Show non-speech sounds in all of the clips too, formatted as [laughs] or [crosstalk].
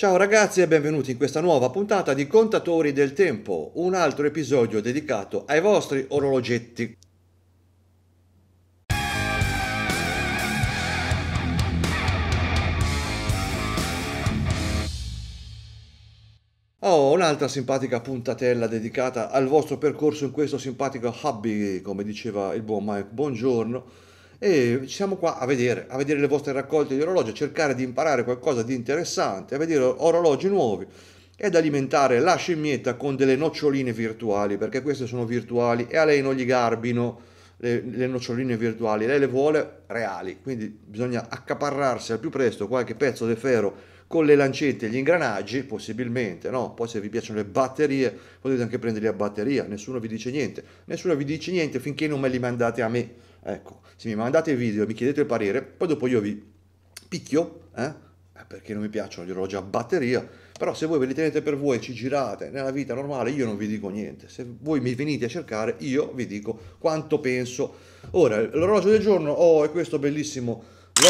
Ciao ragazzi e benvenuti in questa nuova puntata di Contatori del Tempo, un altro episodio dedicato ai vostri orologetti. oh, un'altra simpatica puntatella dedicata al vostro percorso in questo simpatico hobby, come diceva il buon Mike. Buongiorno e ci siamo qua a vedere, a vedere le vostre raccolte di orologi, a cercare di imparare qualcosa di interessante, a vedere orologi nuovi ed alimentare la scimmietta con delle noccioline virtuali, perché queste sono virtuali e a lei non gli garbino le, le noccioline virtuali, lei le vuole reali, quindi bisogna accaparrarsi al più presto qualche pezzo di ferro con le lancette e gli ingranaggi, possibilmente, no? Poi se vi piacciono le batterie, potete anche prenderle a batteria, nessuno vi dice niente, nessuno vi dice niente finché non me li mandate a me Ecco, se mi mandate il video e mi chiedete il parere, poi dopo io vi picchio, eh? eh perché non mi piacciono gli orologi a batteria, però se voi ve li tenete per voi e ci girate nella vita normale, io non vi dico niente. Se voi mi venite a cercare, io vi dico quanto penso. Ora, l'orologio del giorno, oh, è questo bellissimo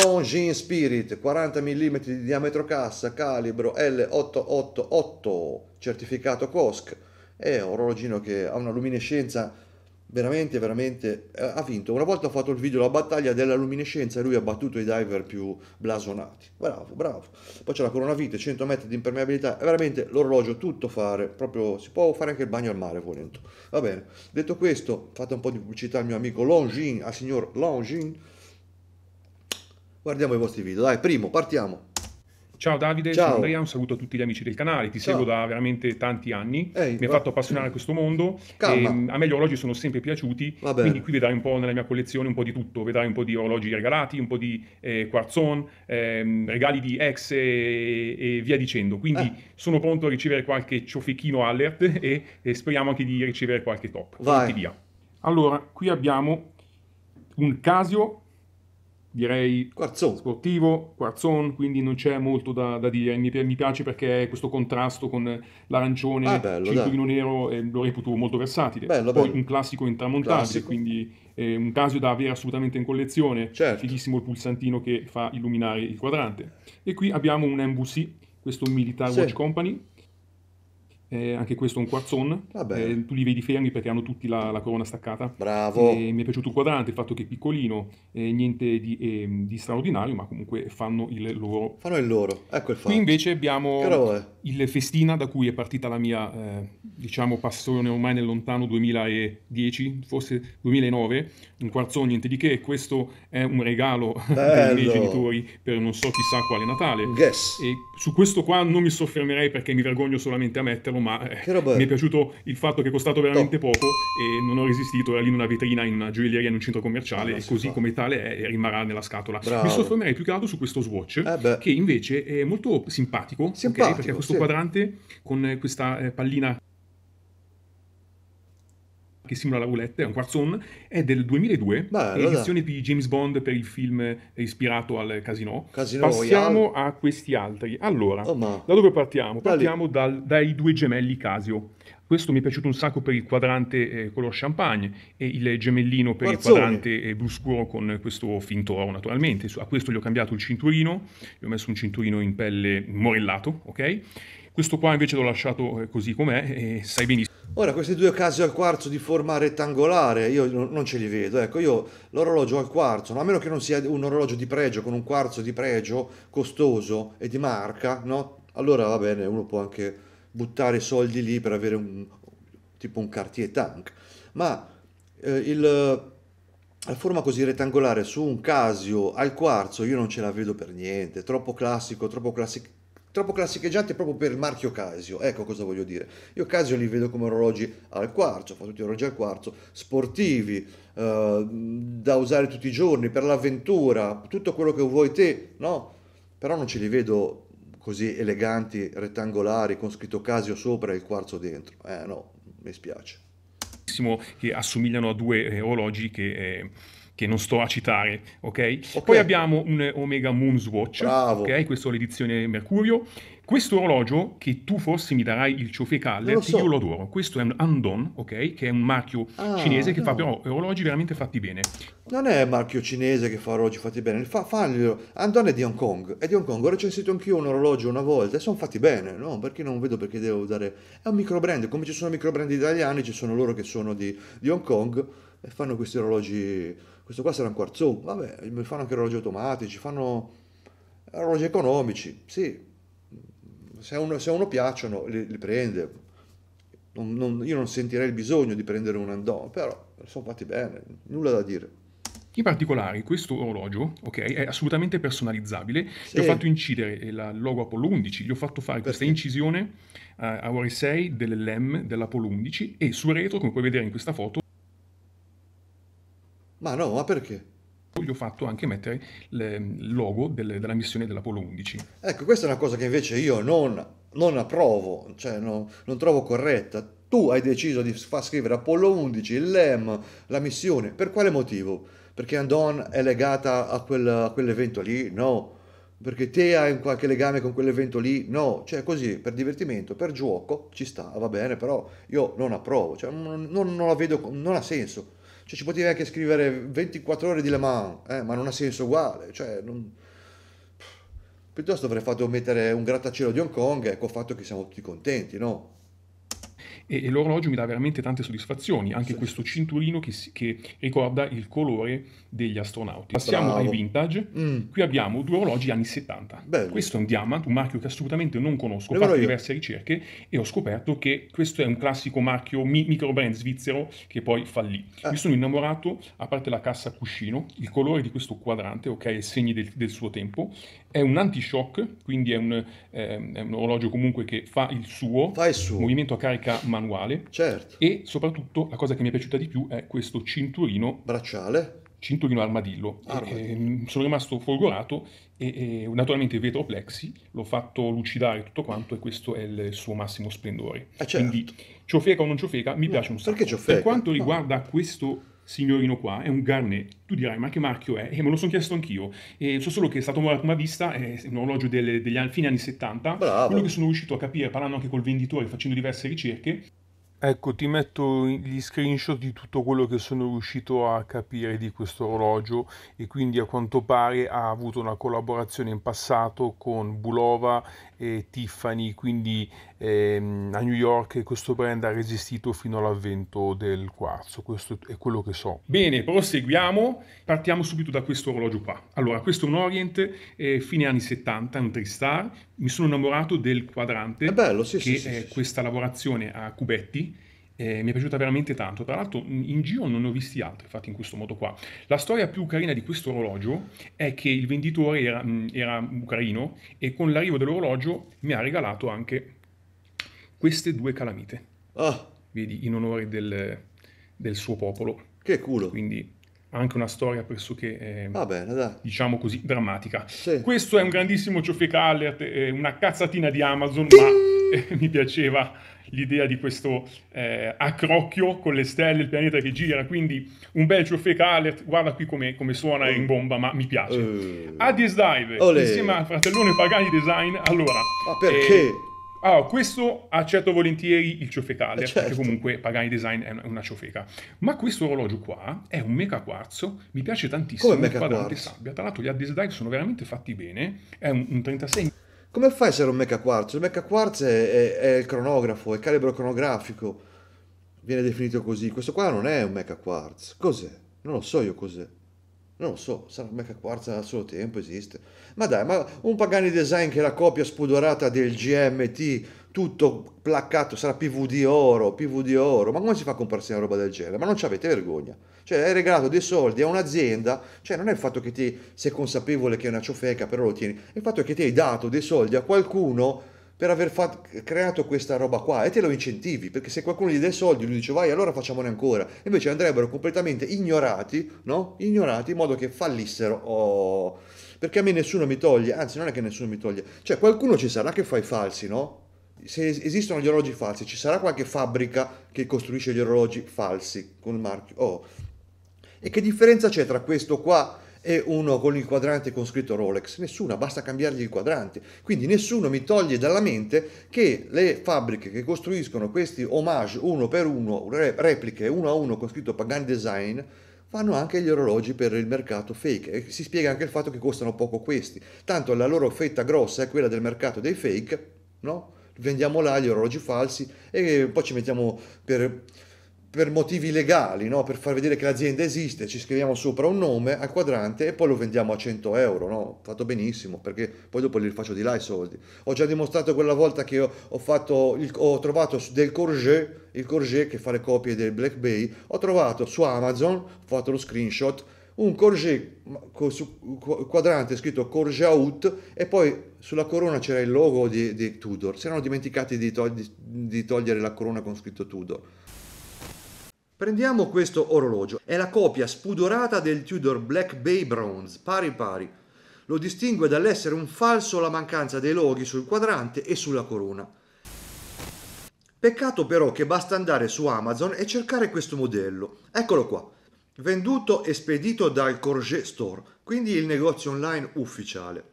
Longines Spirit, 40 mm di diametro cassa, calibro L888, certificato COSC. È un orologino che ha una luminescenza veramente veramente eh, ha vinto una volta ho fatto il video la battaglia della luminescenza e lui ha battuto i diver più blasonati bravo bravo poi c'è la coronavite 100 metri di impermeabilità è veramente l'orologio tutto fare proprio si può fare anche il bagno al mare volendo va bene detto questo fate un po' di pubblicità al mio amico Longin al signor Longin guardiamo i vostri video dai primo partiamo Ciao Davide, Ciao. sono Andrea, un saluto a tutti gli amici del canale, ti Ciao. seguo da veramente tanti anni, Ehi, mi ha fatto appassionare a questo mondo, e, ehm, a me gli orologi sono sempre piaciuti, quindi qui vedrai un po' nella mia collezione un po' di tutto, vedrai un po' di orologi regalati, un po' di eh, quarzone, eh, regali di ex e, e via dicendo, quindi eh. sono pronto a ricevere qualche ciofechino alert [laughs] e, e, speriamo anche di ricevere qualche top. Vai. Allora, qui abbiamo un Casio direi Quarzon. sportivo, Quarzon, quindi non c'è molto da, da dire. Mi, mi, piace perché questo contrasto con l'arancione, ah, bello, cinturino nero, eh, lo reputo molto versatile. Bello, Poi bello. un classico intramontabile, quindi eh, un caso da avere assolutamente in collezione. Certo. Fighissimo il pulsantino che fa illuminare il quadrante. E qui abbiamo un MVC, questo Militar sì. Watch Company, eh, anche questo è un quarzone, ah, eh, tu li vedi fermi perché hanno tutti la, la corona staccata. Bravo! E mi è piaciuto il quadrante, il fatto che è piccolino, eh, niente di, ehm, di, straordinario, ma comunque fanno il loro. Fanno il loro, ecco il fatto. Qui invece abbiamo il Festina, da cui è partita la mia, eh, diciamo, passione ormai nel lontano 2010, forse 2009, un quarzo, niente di che, questo è un regalo [laughs] Bello. dei miei genitori per non so chissà quale Natale. Yes. E su questo qua non mi soffermerei perché mi vergogno solamente a metterlo, ma eh, mi è piaciuto il fatto che è costato veramente Top. poco e non ho resistito, era lì in una vetrina in una gioielleria in un centro commerciale ah, e così fa. come tale è, rimarrà nella scatola. Bravo. Mi soffermerei più che altro su questo Swatch eh che invece è molto simpatico, simpatico okay, perché ha questo sì. quadrante con questa eh, pallina che simula la roulette, è un quarzone, è del 2002, Beh, è l'edizione di James Bond per il film eh, ispirato al casino. Passiamo a questi altri. Allora, oh, da dove partiamo? Partiamo dal, dai due gemelli Casio. Questo mi è piaciuto un sacco per il quadrante eh, color champagne e il gemellino per Marzoni. il quadrante eh, blu scuro con questo fintoro naturalmente. A questo gli ho cambiato il cinturino, gli ho messo un cinturino in pelle morellato, ok? Questo qua invece l'ho lasciato eh, così com'è e eh, sai benissimo Ora, questi due casi al quarzo di forma rettangolare, io non ce li vedo. Ecco, io l'orologio al quarzo, a meno che non sia un orologio di pregio con un quarzo di pregio costoso e di marca, no? Allora va bene, uno può anche buttare soldi lì per avere un tipo un Cartier Tank. Ma eh, il, la forma così rettangolare su un Casio al quarzo io non ce la vedo per niente, troppo classico, troppo classico troppo classicheggianti proprio per il marchio Casio. Ecco cosa voglio dire. Io Casio li vedo come orologi al quarzo, fa tutti orologi al quarzo, sportivi, eh, da usare tutti i giorni, per l'avventura, tutto quello che vuoi te, no? Però non ce li vedo così eleganti, rettangolari, con scritto Casio sopra e il quarzo dentro. Eh no, mi spiace. Che assomigliano a due eh, orologi che... Eh che non sto a citare, okay? ok? Poi abbiamo un Omega Moonswatch, Bravo. ok? Questo è l'edizione Mercurio. Questo orologio, che tu forse mi darai il ciofe ciofecalle, so. io lo adoro. Questo è un Andon, ok? Che è un marchio ah, cinese che no. fa però orologi veramente fatti bene. Non è marchio cinese che fa orologi fatti bene, fa, fanno, Andon è di Hong Kong, è di Hong Kong. Ho recensito anch'io un orologio una volta e sono fatti bene, no? Perché non vedo perché devo dare... È un micro brand. come ci sono micro brand italiani, ci sono loro che sono di, di Hong Kong e fanno questi orologi questo qua sarà un quarzo, vabbè, mi fanno anche orologi automatici, fanno orologi economici, sì, se a uno, se uno piacciono li, li prende, non, non, io non sentirei il bisogno di prendere un andò, però sono fatti bene, nulla da dire. In particolare questo orologio okay, è assolutamente personalizzabile, sì. gli ho fatto incidere il eh, logo Apollo 11, gli ho fatto fare Perché? questa incisione uh, a ore 6 dell'LM dell'Apollo 11 e sul retro, come puoi vedere in questa foto, ma no, ma perché? gli ho fatto anche mettere il logo delle, della missione dell'Apollo 11. Ecco, questa è una cosa che invece io non, non approvo, cioè no, non trovo corretta. Tu hai deciso di far scrivere Apollo 11, il LEM, la missione, per quale motivo? Perché Andon è legata a, quel, a quell'evento lì? No. Perché te hai un qualche legame con quell'evento lì? No. Cioè così, per divertimento, per gioco, ci sta, va bene, però io non approvo, cioè, non, non, non la vedo, non ha senso. Cioè ci potevi anche scrivere 24 ore di Le Mans, eh, ma non ha senso uguale. Cioè, non... Piuttosto avrei fatto mettere un grattacielo di Hong Kong e ecco fatto che siamo tutti contenti, no? e, e l'orologio mi dà veramente tante soddisfazioni, anche sì. questo cinturino che, si, che, ricorda il colore degli astronauti. Passiamo Bravo. ai vintage, mm. qui abbiamo due orologi anni 70, Bello. questo è un Diamant, un marchio che assolutamente non conosco, ho fatto diverse ricerche e ho scoperto che questo è un classico marchio mi- brand svizzero che poi fallì. Ah. Eh. Mi sono innamorato, a parte la cassa cuscino, il colore di questo quadrante, ok, segni del, del suo tempo, è un anti-shock, quindi è un, ehm, è un, orologio comunque che fa il suo, fa il suo. movimento a carica manuale. Certo. E soprattutto la cosa che mi è piaciuta di più è questo cinturino. Bracciale. Cinturino armadillo. armadillo. E, mm, sono rimasto folgorato e, e naturalmente vetro plexi, l'ho fatto lucidare tutto quanto e questo è il suo massimo splendore. Eh certo. Quindi ciofeca o non ciofeca, mi no, piace un sacco. Perché ciofeca? Per quanto riguarda no. questo signorino qua è un Garnet. Tu dirai, ma che marchio è? E eh, me lo sono chiesto anch'io. E so solo che è stato morto a prima vista, è un orologio delle, degli fine anni 70. Bravo. Quello che sono riuscito a capire parlando anche col venditore, facendo diverse ricerche. Ecco, ti metto gli screenshot di tutto quello che sono riuscito a capire di questo orologio e quindi a quanto pare ha avuto una collaborazione in passato con Bulova eh, Tiffany, quindi ehm, a New York questo brand ha resistito fino all'avvento del quarzo, questo è quello che so. Bene, proseguiamo, partiamo subito da questo orologio qua. Allora, questo è un Orient eh, fine anni 70, un Tristar, mi sono innamorato del quadrante, bello, sì, che sì, sì, è questa lavorazione a cubetti, eh, mi è piaciuta veramente tanto. Tra l'altro in giro non ne ho visti altri fatti in questo modo qua. La storia più carina di questo orologio è che il venditore era, era ucraino e con l'arrivo dell'orologio mi ha regalato anche queste due calamite. Oh. Vedi, in onore del, del suo popolo. Che culo. Quindi anche una storia pressoché, eh, ah, bene, diciamo così, drammatica. Sì. Questo è un grandissimo Ciofeca Alert, eh, una cazzatina di Amazon, Ding! ma eh, [laughs] mi piaceva l'idea di questo eh, accrocchio con le stelle, il pianeta che gira, quindi un bel Ciofeca Alert, guarda qui come, suona suona in bomba, ma mi piace. Uh. Eh. Adies Dive, Olè. insieme al fratellone Pagani Design, allora... Ma perché? Eh, allora, ah, questo accetto volentieri il ciofecale, eh, certo. perché comunque Pagani Design è una ciofeca. Ma questo orologio qua è un meca quarzo, mi piace tantissimo, Come mecha quadrante quarzo? sabbia. Tra l'altro gli Addis Dive sono veramente fatti bene, è un, un 36... Come fa a essere un mecha quarzo? Il mecha quarzo è, è, è, il cronografo, è il calibro cronografico, viene definito così. Questo qua non è un mecha quarzo, cos'è? Non lo so io cos'è. Non lo so, sarà Mecca Quarza al suo tempo, esiste. Ma dai, ma un Pagani Design che è la copia spudorata del GMT, tutto placcato, sarà PVD oro, PVD oro. Ma come si fa a comprarsi una roba del genere? Ma non ci avete vergogna? Cioè, hai regalato dei soldi a un'azienda, cioè non è il fatto che ti sei consapevole che è una ciofeca, però lo tieni, è il fatto che ti hai dato dei soldi a qualcuno per aver fatto, creato questa roba qua e te lo incentivi, perché se qualcuno gli dà soldi lui dice vai allora facciamone ancora, invece andrebbero completamente ignorati, no? Ignorati in modo che fallissero. Oh, perché a me nessuno mi toglie, anzi non è che nessuno mi toglie, cioè qualcuno ci sarà che fa i falsi, no? se esistono gli orologi falsi, ci sarà qualche fabbrica che costruisce gli orologi falsi con il marchio? Oh. E che differenza c'è tra questo qua e uno con il quadrante con scritto Rolex, nessuna, basta cambiargli il quadrante. Quindi nessuno mi toglie dalla mente che le fabbriche che costruiscono questi homage uno per uno, repliche uno a uno con scritto Pagani Design, fanno anche gli orologi per il mercato fake e si spiega anche il fatto che costano poco questi. Tanto la loro fetta grossa è quella del mercato dei fake, no? Vendiamo là gli orologi falsi e poi ci mettiamo per per motivi legali, no? per far vedere che l'azienda esiste, ci scriviamo sopra un nome al quadrante e poi lo vendiamo a 100 euro, no? fatto benissimo, perché poi dopo li faccio di là i soldi. Ho già dimostrato quella volta che ho, ho, fatto il, ho trovato del Courget, il Courget che fa le copie del Black Bay, ho trovato su Amazon, ho fatto lo screenshot, un Courget su quadrante scritto Courget Out e poi sulla corona c'era il logo di, di Tudor, si erano dimenticati di, togli, di togliere la corona con scritto Tudor. Prendiamo questo orologio, è la copia spudorata del Tudor Black Bay Bronze, pari pari. Lo distingue dall'essere un falso la mancanza dei loghi sul quadrante e sulla corona. Peccato però che basta andare su Amazon e cercare questo modello. Eccolo qua. Venduto e spedito dal Corget Store, quindi il negozio online ufficiale.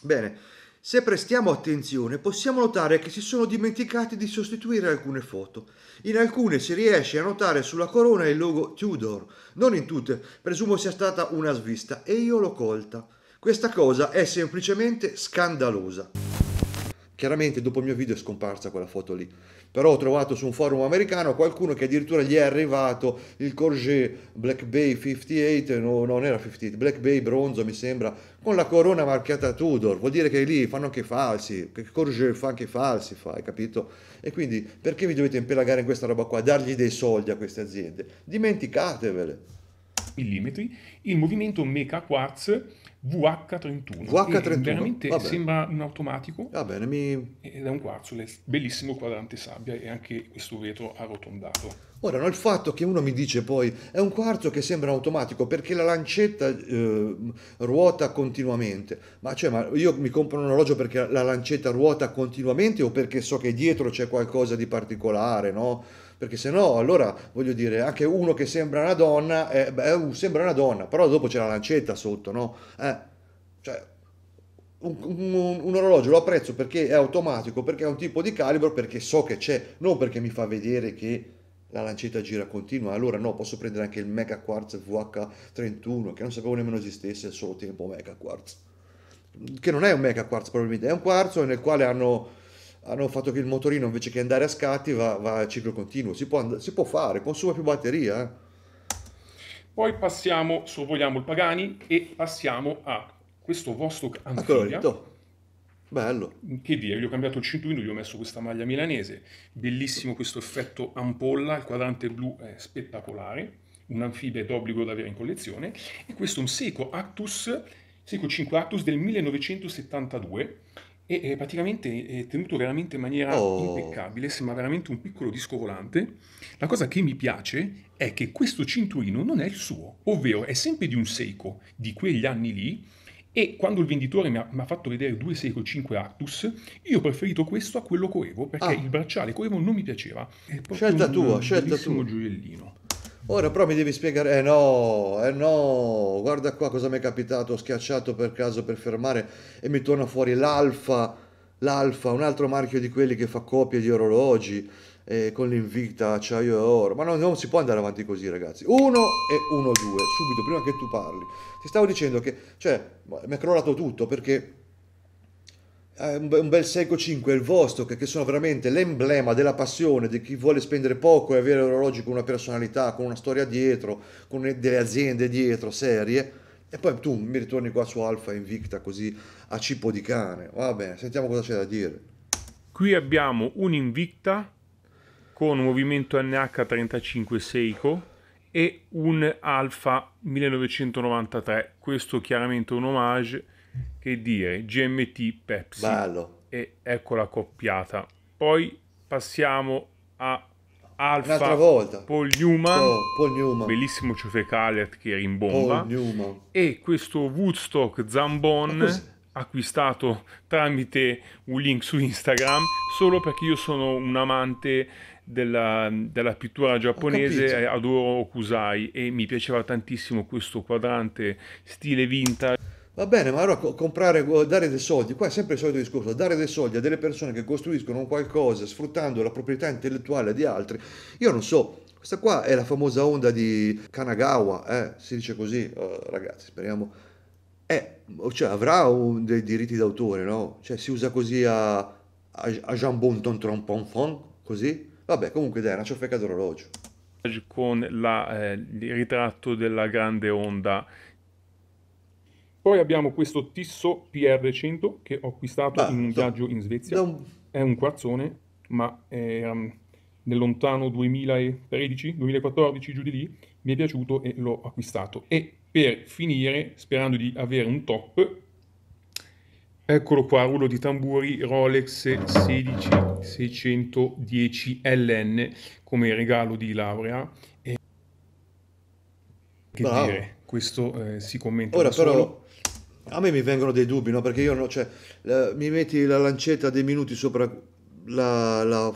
Bene, se prestiamo attenzione possiamo notare che si sono dimenticati di sostituire alcune foto. In alcune si riesce a notare sulla corona il logo Tudor, non in tutte, presumo sia stata una svista e io l'ho colta. Questa cosa è semplicemente scandalosa. Chiaramente dopo il mio video è scomparsa quella foto lì, però ho trovato su un forum americano qualcuno che addirittura gli è arrivato il Corget Black Bay 58, no, non era 58, Black Bay bronzo mi sembra, con la corona marchiata Tudor, vuol dire che lì fanno anche falsi, che Corget fa anche falsi, fa, hai capito? E quindi perché vi dovete impelagare in questa roba qua, dargli dei soldi a queste aziende? Dimenticatevele! Millimetri, il movimento Mecha Quartz VH31. VH31. Veramente Vabbè. sembra un automatico. Va bene, mi... Ed è un quarzule, bellissimo quadrante sabbia e anche questo vetro arrotondato. Ora, no, il fatto che uno mi dice poi è un quarzo che sembra automatico perché la lancetta eh, ruota continuamente, ma cioè, ma io mi compro un orologio perché la lancetta ruota continuamente o perché so che dietro c'è qualcosa di particolare, no? perché se no allora voglio dire anche uno che sembra una donna eh, beh, eh, sembra una donna però dopo c'è la lancetta sotto no eh, cioè un, un, un, orologio lo apprezzo perché è automatico perché è un tipo di calibro perché so che c'è non perché mi fa vedere che la lancetta gira continua allora no posso prendere anche il mega quartz vh31 che non sapevo nemmeno esistesse solo tempo mega quartz che non è un mega quartz probabilmente è un quarzo nel quale hanno hanno fatto che il motorino invece che andare a scatti va, va a ciclo continuo, si può, and- si può, fare, consuma più batteria. Eh. Poi passiamo, sorvoliamo il Pagani e passiamo a questo vostro Anfibia. Bello. Che dire, gli ho cambiato il cinturino, gli ho messo questa maglia milanese, bellissimo questo effetto ampolla, il quadrante blu è spettacolare, un anfibia è d'obbligo da avere in collezione, e questo è un Seiko Actus, Seiko 5 Actus del 1972, e, e praticamente è eh, tenuto veramente in maniera Oh. impeccabile, sembra veramente un piccolo disco volante. La cosa che mi piace è che questo cinturino non è il suo, ovvero è sempre di un Seiko di quegli anni lì. E quando il venditore mi ha, mi ha fatto vedere due Seiko 5 Artus, io ho preferito questo a quello coevo perché Ah. il bracciale coevo non mi piaceva. È proprio Scelta tua, un scelta bellissimo tua. gioiellino. Ora però mi devi spiegare, eh no, eh no, guarda qua cosa mi è capitato, ho schiacciato per caso per fermare e mi torna fuori l'Alfa, l'Alfa, un altro marchio di quelli che fa copie di orologi eh, con l'invita acciaio e oro, ma no, non si può andare avanti così ragazzi, 1 e 1-2, subito, prima che tu parli. Ti stavo dicendo che, cioè, mi è crollato tutto perché eh, un bel Seiko 5 il Vostok che sono veramente l'emblema della passione di chi vuole spendere poco e avere orologi con una personalità, con una storia dietro, con delle aziende dietro, serie e poi tu mi ritorni qua su Alfa Invicta così a cipo di cane Va bene, sentiamo cosa c'è da dire qui abbiamo un Invicta con un movimento NH35 Seiko e un Alfa 1993 questo chiaramente è un omaggio che dire GMT Pepsi Bello. e la coppiata poi passiamo a Alfa volta. Paul Newman, oh, Paul Newman. bellissimo Ciufe Calet che rimbomba e questo Woodstock Zambon acquistato tramite un link su Instagram solo perché io sono un amante della, della pittura giapponese adoro Kusai e mi piaceva tantissimo questo quadrante stile vintage Va bene, ma allora comprare, eh, dare dei soldi, qua è sempre il solito discorso, dare dei soldi a delle persone che costruiscono qualcosa sfruttando la proprietà intellettuale di altri, io non so, questa qua è la famosa onda di Kanagawa, eh? si dice così, oh, ragazzi, speriamo, eh, cioè, avrà un, dei diritti d'autore, no? Cioè si usa così a, a, a jambon ton trompon così? Vabbè, comunque dai, una ciofeca d'orologio. Con la, eh, il ritratto della grande onda poi abbiamo questo Tisso PR100 che ho acquistato bah, in un viaggio in Svezia. Non... È un quarzone, ma è, um, ehm, nel lontano 2013-2014, giù di lì, mi è piaciuto e l'ho acquistato. E per finire, sperando di avere un top, eccolo qua, rullo di tamburi Rolex 16610 LN come regalo di laurea. E... Che Bravo. dire, questo eh, si commenta. Ora però a me mi vengono dei dubbi, no? perché io no, cioè, eh, mi metti la lancetta dei minuti sopra la, la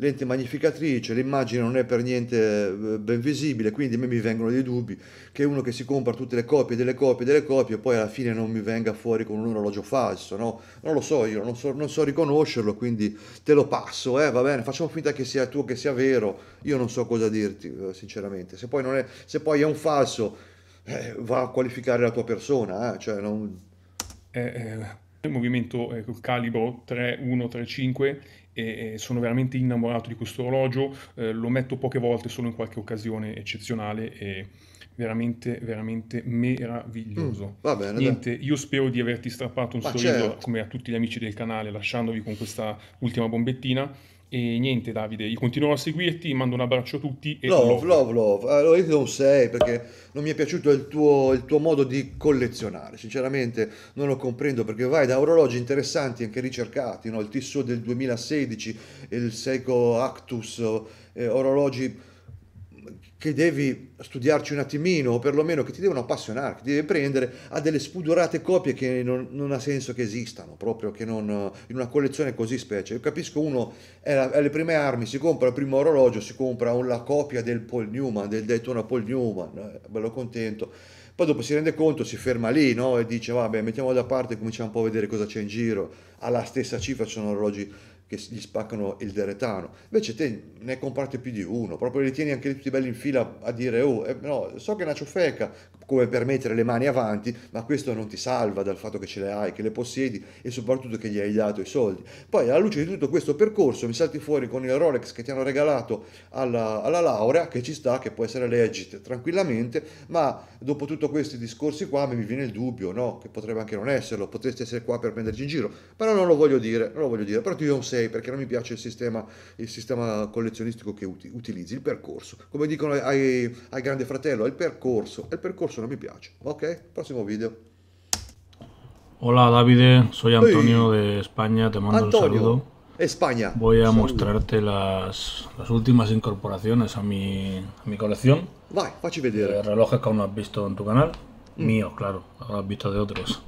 lente magnificatrice, l'immagine non è per niente eh, ben visibile, quindi a me mi vengono dei dubbi che uno che si compra tutte le copie delle copie delle copie e poi alla fine non mi venga fuori con un orologio falso, no? Non lo so, io non so, non so riconoscerlo, quindi te lo passo, eh, va bene, facciamo finta che sia tuo, che sia vero, io non so cosa dirti, eh, sinceramente. Se poi, è, se poi è un falso, eh, va a qualificare la tua persona, eh? cioè non... Eh, eh il movimento eh, calibro 3135 e, sono veramente innamorato di questo orologio, eh, lo metto poche volte solo in qualche occasione eccezionale e veramente, veramente meraviglioso. Mm, va bene. Niente, dai. io spero di averti strappato un Ma sorriso certo. come a tutti gli amici del canale lasciandovi con questa ultima bombettina e niente Davide, continuo a seguirti, mando un abbraccio a tutti. E love, love, love. Eh, love. Allora io ti do un 6 perché non mi è piaciuto il tuo, il tuo, modo di collezionare, sinceramente non lo comprendo perché vai da orologi interessanti, anche ricercati, no? il Tissot del 2016, il Seiko Actus, eh, orologi che devi studiarci un attimino, o perlomeno che ti devono appassionare, che ti devi prendere a delle spudorate copie che non, non ha senso che esistano, proprio che non, in una collezione così specie. Io capisco uno è, alle prime armi, si compra il primo orologio, si compra la copia del Paul Newman, del Daytona Paul Newman, eh, bello contento. Poi dopo si rende conto, si ferma lì no? e dice vabbè mettiamo da parte e cominciamo un po' a vedere cosa c'è in giro. Alla stessa cifra ci sono orologi che gli spaccano il deretano. Invece te ne comprate più di uno, proprio li tieni anche tutti belli in fila a dire oh, eh, no, so che è una ciofeca, come per mettere le mani avanti, ma questo non ti salva dal fatto che ce le hai, che le possiedi e soprattutto che gli hai dato i soldi. Poi alla luce di tutto questo percorso mi salti fuori con il Rolex che ti hanno regalato alla, alla laurea, che ci sta, che può essere legit tranquillamente, ma dopo tutti questi discorsi qua mi viene il dubbio, no? Che potrebbe anche non esserlo, potresti essere qua per prenderci in giro, però non lo voglio dire, non lo voglio dire, però tu non sei perché non mi piace il sistema, il sistema collezionistico che uti- utilizzi, il percorso. Come dicono ai, ai grande fratello, è il percorso, è il percorso No me Ok, próximo vídeo Hola Davide, soy Antonio de España, te mando un saludo. España. Voy a mostrarte las, las, últimas incorporaciones a mi, a mi colección. Vai, facci vedere. Eh, relojes que aún no has visto en tu canal. Mm. Míos, claro, ahora has visto de otros.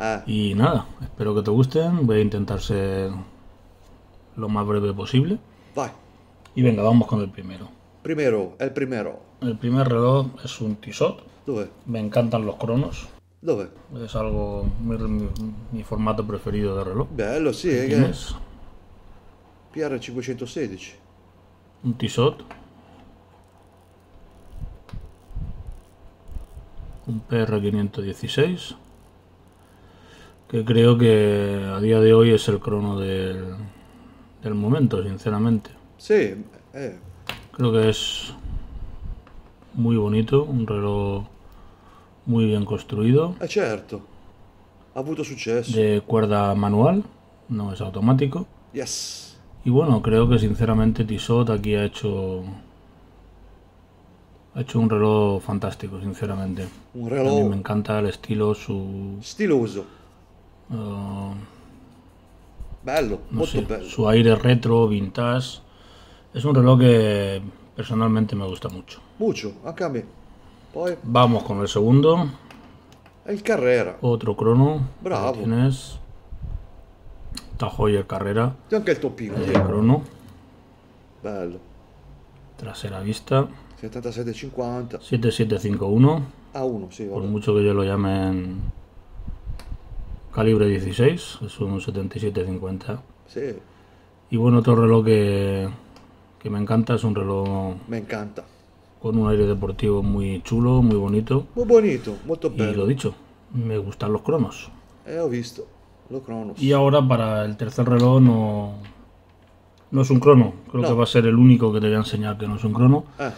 Ah. Y nada, espero que te gusten. Voy a intentar ser lo más breve posible. Vai. Y venga, vamos con el primero. Primero, el primero. El primer reloj es un Tissot me encantan los cronos. Es algo. Mi, formato preferido de reloj. Bello, sí! eh, PR516. Un T-Shot. Un PR516. Que creo que a día de hoy es el crono del, del momento, sinceramente. Sí, eh. creo que es muy bonito, un reloj muy bien construido. es eh, cierto Ha avuto suceso De cuerda manual, no es automático. Yes. Y bueno, creo que sinceramente Tissot aquí ha hecho ha hecho un reloj fantástico, sinceramente. Un reloj. me encanta el estilo, su stiloso. Uh, bello, Su aire retro, vintage. Es un reloj que personalmente me gusta mucho. Mucho, acá a Vamos con el segundo. El Carrera. Otro crono. Bravo. Tienes. Tajo el Carrera. Y que el El crono. Bello. Trasera vista. 7750. 7751. A 1, sí. Por mucho que yo lo llamen calibre 16, es un 7750. Sí. Y bueno, otro reloj que, que me encanta es un reloj... Me encanta con un aire deportivo muy chulo, muy bonito. Muy bonito, muy top. Y lo dicho, me gustan los cronos. Eh, he visto, los cronos. Y ahora para el tercer reloj no, no es un crono, creo que va a ser el único que te voy a enseñar que no es un crono. Ah.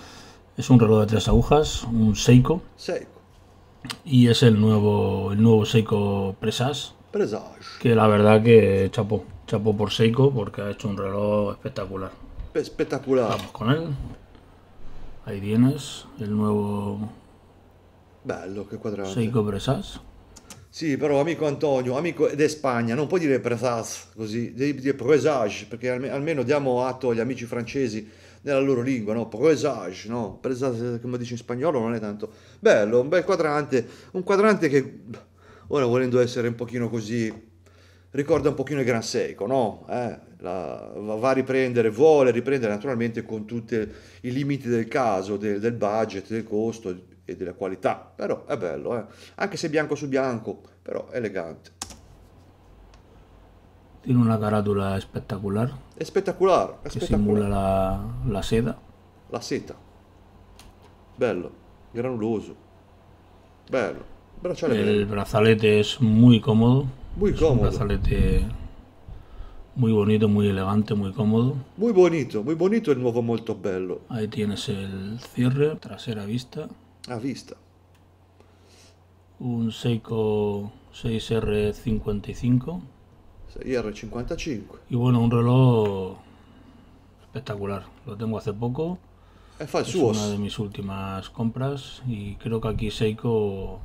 Es un reloj de tres agujas, un Seiko. Seiko. Y es el nuevo, el nuevo Seiko Presage. Presage. Que la verdad que chapó, chapó por Seiko porque ha hecho un reloj espectacular. Espectacular. Vamos con él. Ahí tienes el nuevo... Bello, che quadrante. Seiko Presas. Sì, però amico Antonio, amico ed è Spagna, non puoi dire Presas così, devi dire Presage, perché almeno diamo atto agli amici francesi nella loro lingua, no? Presage, no? Presage, come dici in spagnolo, non è tanto. Bello, un bel quadrante, un quadrante che, ora volendo essere un pochino così ricorda un pochino il Gran Seiko, no? Eh, la, va a riprendere, vuole riprendere naturalmente con tutti i limiti del caso, del, del, budget, del costo e della qualità, però è bello, eh? anche se bianco su bianco, però elegante. Tiene una carátula espectacular. Espectacular, espectacular. Che simula la, la seda. La seta. Bello, granuloso. Bello. Bracciale il bene. brazalete es muy cómodo Muy cómodo. Un brazalete muy bonito, muy elegante, muy cómodo. Muy bonito, muy bonito, el nuevo muy bello. Ahí tienes el cierre, trasera a vista. A vista. Un Seiko 6R55. 6R55. Y bueno, un reloj espectacular. Lo tengo hace poco. es una de mis últimas compras y creo que aquí Seiko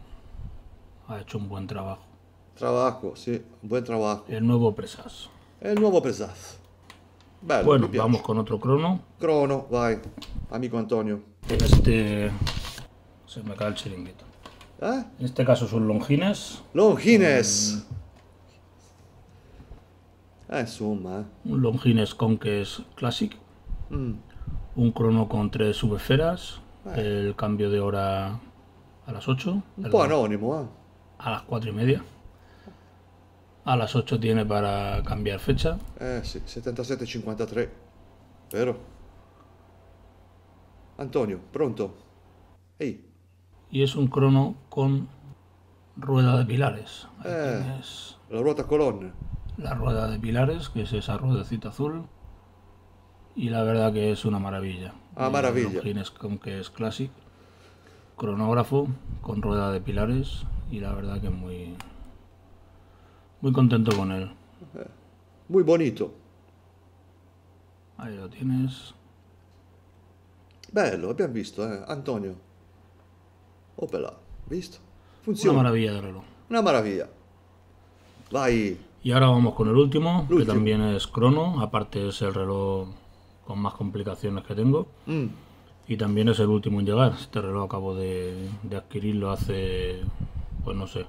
ha hecho un buen trabajo. Trabajo, sí, buen trabajo. El nuevo Presas. El nuevo Presas. bueno, vamos con otro crono. Crono, vai, amigo Antonio. Este. Se me cae el chiringuito. ¿Ah? En este caso son longines. Longines. Mm. Ah, es suma. Un longines con que es Classic. Mm. Un crono con tres subesferas. Ah. El cambio de hora a las 8. Un poco anónimo, ¿eh? A las 4 y media. A las 8 tiene para cambiar fecha. Eh sí, 77.53. Vero? Antonio, pronto? ¡Ey! Y es un crono con rueda de pilares. eh, la rueda colonna. La rueda de pilares, que es esa ruedecita azul. Y la verdad que es una maravilla. Ah, maravilla. Tienes con que es clásico. Cronógrafo con rueda de pilares. Y la verdad que muy, muy contento con él. Muy bonito. Ahí lo tienes. Bello, habían visto, eh, Antonio. Opela, visto. Funciona. Una maravilla de reloj. Una maravilla. Vai. Y ahora vamos con el último, que también es crono, aparte es el reloj con más complicaciones que tengo. Mm. Y también es el último en llegar. Este reloj acabo de adquirirlo hace, pues no sé,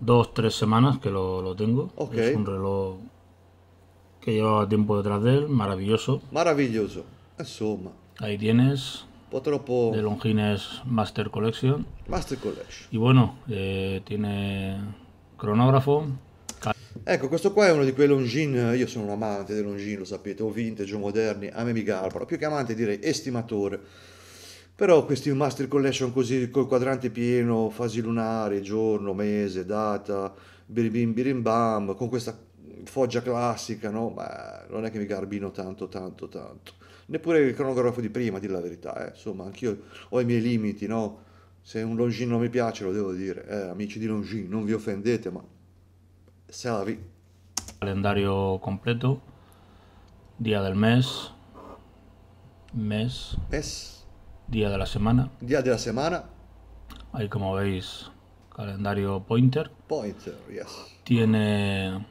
dos, tres semanas que lo, lo tengo. Okay. Es un reloj que llevaba tiempo detrás de él, maravilloso. Maravilloso, insomma. Ahí tienes. Potropo. De Longines Master Collection. Master Collection. Y bueno, eh, tiene cronografo. Ecco, questo qua è uno di quei Longines, io sono un amante dei Longines, lo sapete, o vintage o moderni, a me mi garbano, più che amante direi estimatore però questi master collection così col quadrante pieno, fasi lunari, giorno, mese, data, birim birim bam con questa foggia classica, no? Ma non è che mi garbino tanto, tanto, tanto. Neppure il cronografo di prima, dir la verità, eh. Insomma, anch'io ho i miei limiti, no? Se un longin non mi piace lo devo dire, eh, amici di longin non vi offendete, ma... salvi Calendario completo, dia del mes, mes... Mes Día de la semana. Día de la semana. Ahí como veis, calendario pointer. Pointer, yes. Tiene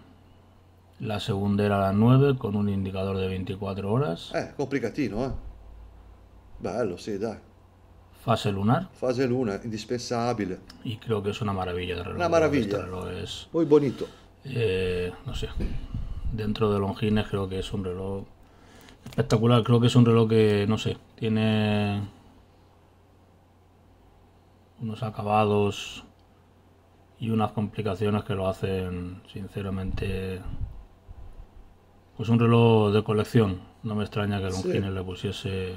la segunda a las 9 con un indicador de 24 horas. Eh, complicatino, eh. Bello, sí, da. Fase lunar. Fase lunar, indispensable. Y creo que es una maravilla de reloj. Una maravilla. Este es, Muy bonito. Eh, no sé. Dentro de Longines creo que es un reloj espectacular. Creo que es un reloj que, no sé, tiene unos acabados y unas complicaciones que lo hacen sinceramente pues un reloj de colección no me extraña que Longines le pusiese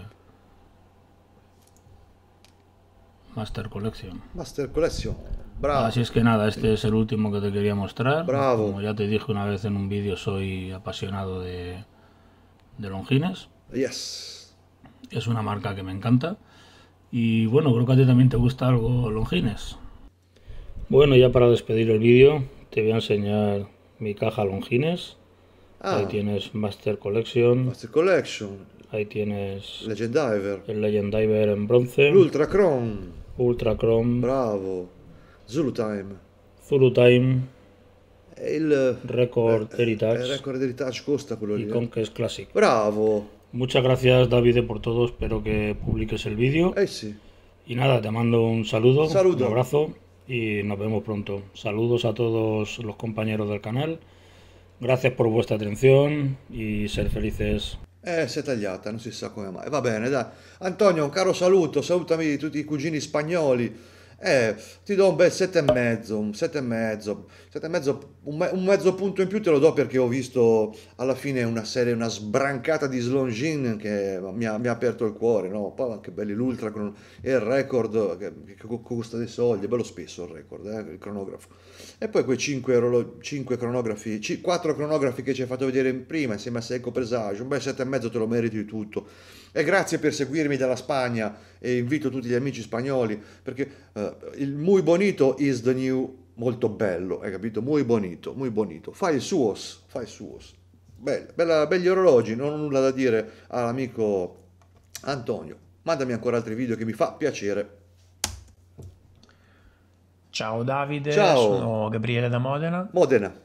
Master Collection Master Collection bravo así es que nada este es el último que te quería mostrar como ya te dije una vez en un vídeo soy apasionado de de Longines yes es una marca que me encanta y bueno, creo que a ti también te gusta algo Longines. Bueno, ya para despedir el vídeo, te voy a enseñar mi caja Longines. Ah. Ahí tienes Master Collection. Master Collection. Ahí tienes. Legend Diver. El Legend Diver en bronce. Ultra Chrome. Ultra Chrome. Bravo. Zulu Time. Zulu Time. El... Eh, record eh, Heritage. El eh, record Heritage costa quello lì. Il Conquest Classic. Bravo. Muchas gracias, David, por todo. Espero que publiques el vídeo. Eh, sí. Y nada, te mando un saludo, un abrazo y nos vemos pronto. Saludos a todos los compañeros del canal. Gracias por vuestra atención y ser felices. Eh, se è tagliata, non si sa come Va bene, da. Antonio, un caro saluto, a todos los cugini españoles. eh, ti do un bel e mezzo, un 7,5, 7,5, un, me- un mezzo punto in più te lo do perché ho visto alla fine una serie, una sbrancata di Slongin che mi ha, mi ha aperto il cuore, no? Poi anche belli l'ultra con il record che, che costa dei soldi, è bello spesso il record, eh, il cronografo. E poi quei 5, orolo- 5 cronografi, 5, 4 cronografi che ci hai fatto vedere in prima insieme a Seco Presage, un bel e mezzo te lo meriti di tutto e grazie per seguirmi dalla Spagna e invito tutti gli amici spagnoli perché uh, il muy bonito is the new molto bello, hai capito? Muy bonito, muy bonito. Fa il suo, fa il suo. belli orologi, non ho nulla da dire all'amico Antonio. Mandami ancora altri video che mi fa piacere. Ciao Davide, Ciao. sono Gabriele da Modena. Modena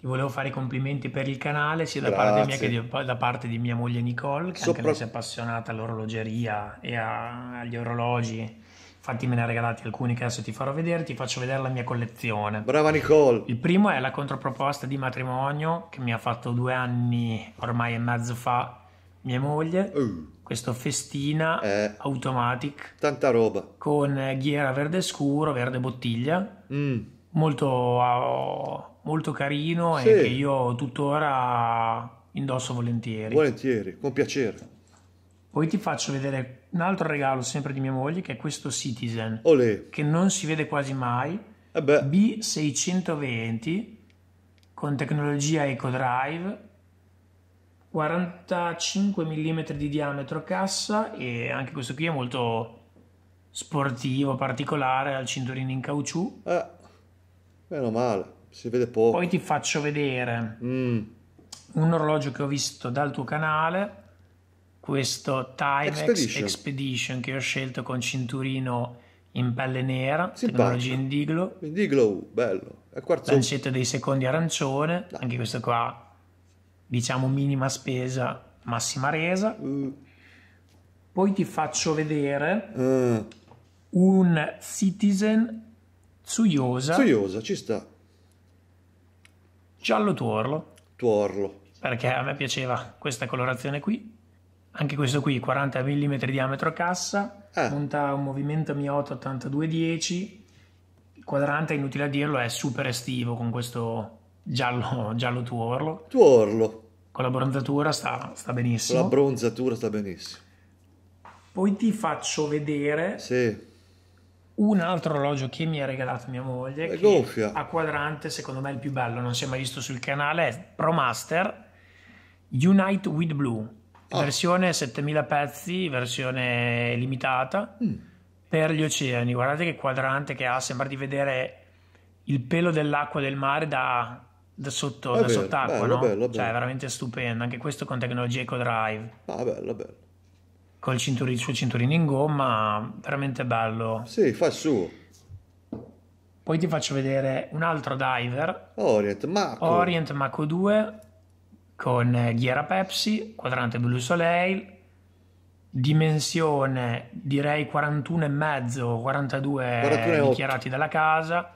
ti volevo fare i complimenti per il canale sia da Grazie. parte mia che di, da parte di mia moglie Nicole che Sopra... anche lei si è appassionata all'orologeria e a, agli orologi infatti me ne ha regalati alcuni che adesso ti farò vedere ti faccio vedere la mia collezione brava Nicole il primo è la controproposta di matrimonio che mi ha fatto due anni ormai e mezzo fa mia moglie uh. questo festina eh. automatic tanta roba con ghiera verde scuro verde bottiglia mm. molto uh, molto carino sì. e che io tuttora indosso volentieri. Volentieri, con piacere. Poi ti faccio vedere un altro regalo sempre di mia moglie che è questo Citizen, Olè. che non si vede quasi mai, eh B620 con tecnologia EcoDrive, 45 mm di diametro cassa e anche questo qui è molto sportivo, particolare, al cinturino in caucciù. Eh, meno male si vede poco. Poi ti faccio vedere mm. un orologio che ho visto dal tuo canale, questo Timex Expedition, Expedition che ho scelto con cinturino in pelle nera, Simpatico. tecnologia indiglo. Indiglo, uh, bello. Lancetto dei secondi arancione, no. anche questo qua, diciamo minima spesa, massima resa. Mm. Poi ti faccio vedere mm. un Citizen Tsuyosa. Tsuyosa, ci sta giallo tuorlo. Tuorlo. Perché a me piaceva questa colorazione qui. Anche questo qui, 40 mm diametro a cassa, eh. Ah. monta un movimento Miota 8210. Il quadrante, inutile a dirlo, è super estivo con questo giallo, giallo tuorlo. Tuorlo. Con la bronzatura sta, sta benissimo. Con la bronzatura sta benissimo. Poi ti faccio vedere sì un altro orologio che mi ha regalato mia moglie è gonfia. a quadrante secondo me il più bello non si è mai visto sul canale è ProMaster Unite with Blue ah. versione 7000 pezzi versione limitata mm. per gli oceani guardate che quadrante che ha sembra di vedere il pelo dell'acqua del mare da, da, sotto, ah, da bello, sott'acqua bello, no? bello, cioè è veramente stupendo anche questo con tecnologia EcoDrive ah bello bello con il, cinturino, il suo cinturino in gomma, veramente bello. Sì, fa il suo. Poi ti faccio vedere un altro diver. Orient Mako. Orient Mako 2 con ghiera Pepsi, quadrante blu Soleil, dimensione direi 41,5, 42, 41 dichiarati dalla casa.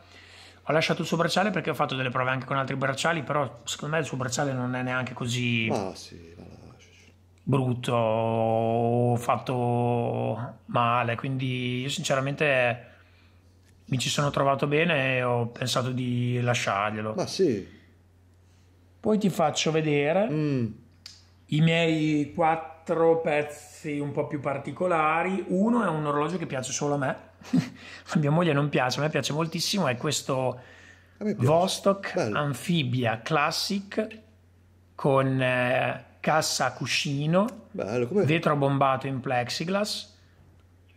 Ho lasciato il suo bracciale perché ho fatto delle prove anche con altri bracciali, però secondo me il suo bracciale non è neanche così... Ma sì, brutto o fatto male. Quindi io sinceramente mi ci sono trovato bene e ho pensato di lasciarglielo. Ma sì. Poi ti faccio vedere mm. i miei quattro pezzi un po' più particolari. Uno è un orologio che piace solo a me. [laughs] a mia moglie non piace, a me piace moltissimo, è questo Vostok Bello. Amphibia Classic con eh, cassa a cuscino, Bello, com'è? vetro bombato in plexiglass.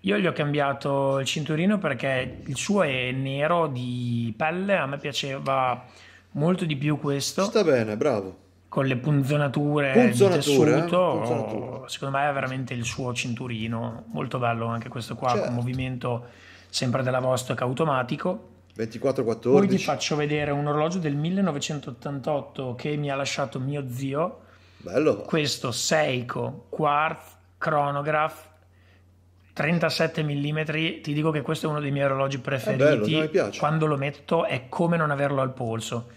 Io gli ho cambiato il cinturino perché il suo è nero di pelle, a me piaceva molto di più questo. Sta bene, bravo. Con le punzonature, punzonature di eh? tessuto, eh? secondo me è veramente il suo cinturino, molto bello anche questo qua, certo. con movimento sempre della Vostok automatico. 24-14. Poi vi faccio vedere un orologio del 1988 che mi ha lasciato mio zio Bello. Questo Seiko Quartz Chronograph 37 mm, ti dico che questo è uno dei miei orologi ah, preferiti. È bello, Quando lo metto è come non averlo al polso.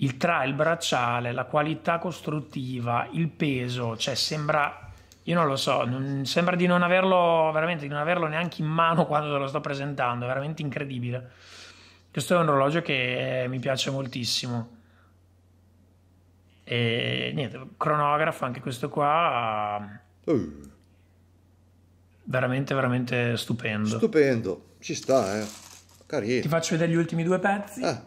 Il tra, il bracciale, la qualità costruttiva, il peso, cioè sembra io non lo so, sembra di non averlo veramente di non averlo neanche in mano quando te lo sto presentando, è veramente incredibile. Questo è un orologio che mi piace moltissimo. E niente, cronografo anche questo qua. Uh. Veramente, veramente stupendo. Stupendo, ci sta, eh. Carino. Ti faccio vedere gli ultimi due pezzi. Ah,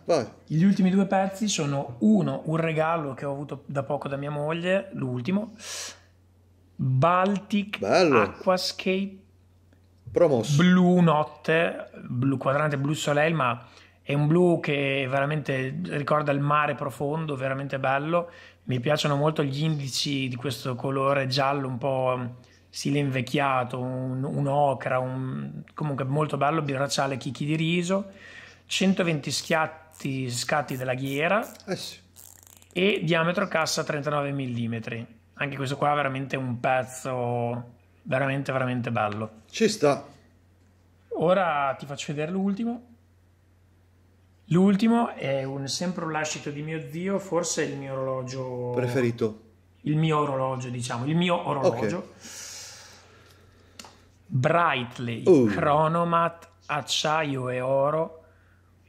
gli ultimi due pezzi sono uno, un regalo che ho avuto da poco da mia moglie, l'ultimo. Baltic Bello. Aquascape. Promosso. Blu notte, blu, quadrante blu soleil, ma è un blu che veramente ricorda il mare profondo, veramente bello. Mi piacciono molto gli indici di questo colore giallo un po' stile invecchiato, un, un ocra, un, comunque molto bello, birracciale chicchi di riso, 120 schiatti, scatti della ghiera eh sì. e diametro cassa 39 mm. Anche questo qua è veramente un pezzo veramente veramente bello. Ci sta. Ora ti faccio vedere l'ultimo. L'ultimo è un, sempre un lascito di mio zio, forse il mio orologio preferito. Il mio orologio, diciamo, il mio orologio. Okay. Brightly, uh. Chronomat, acciaio e oro,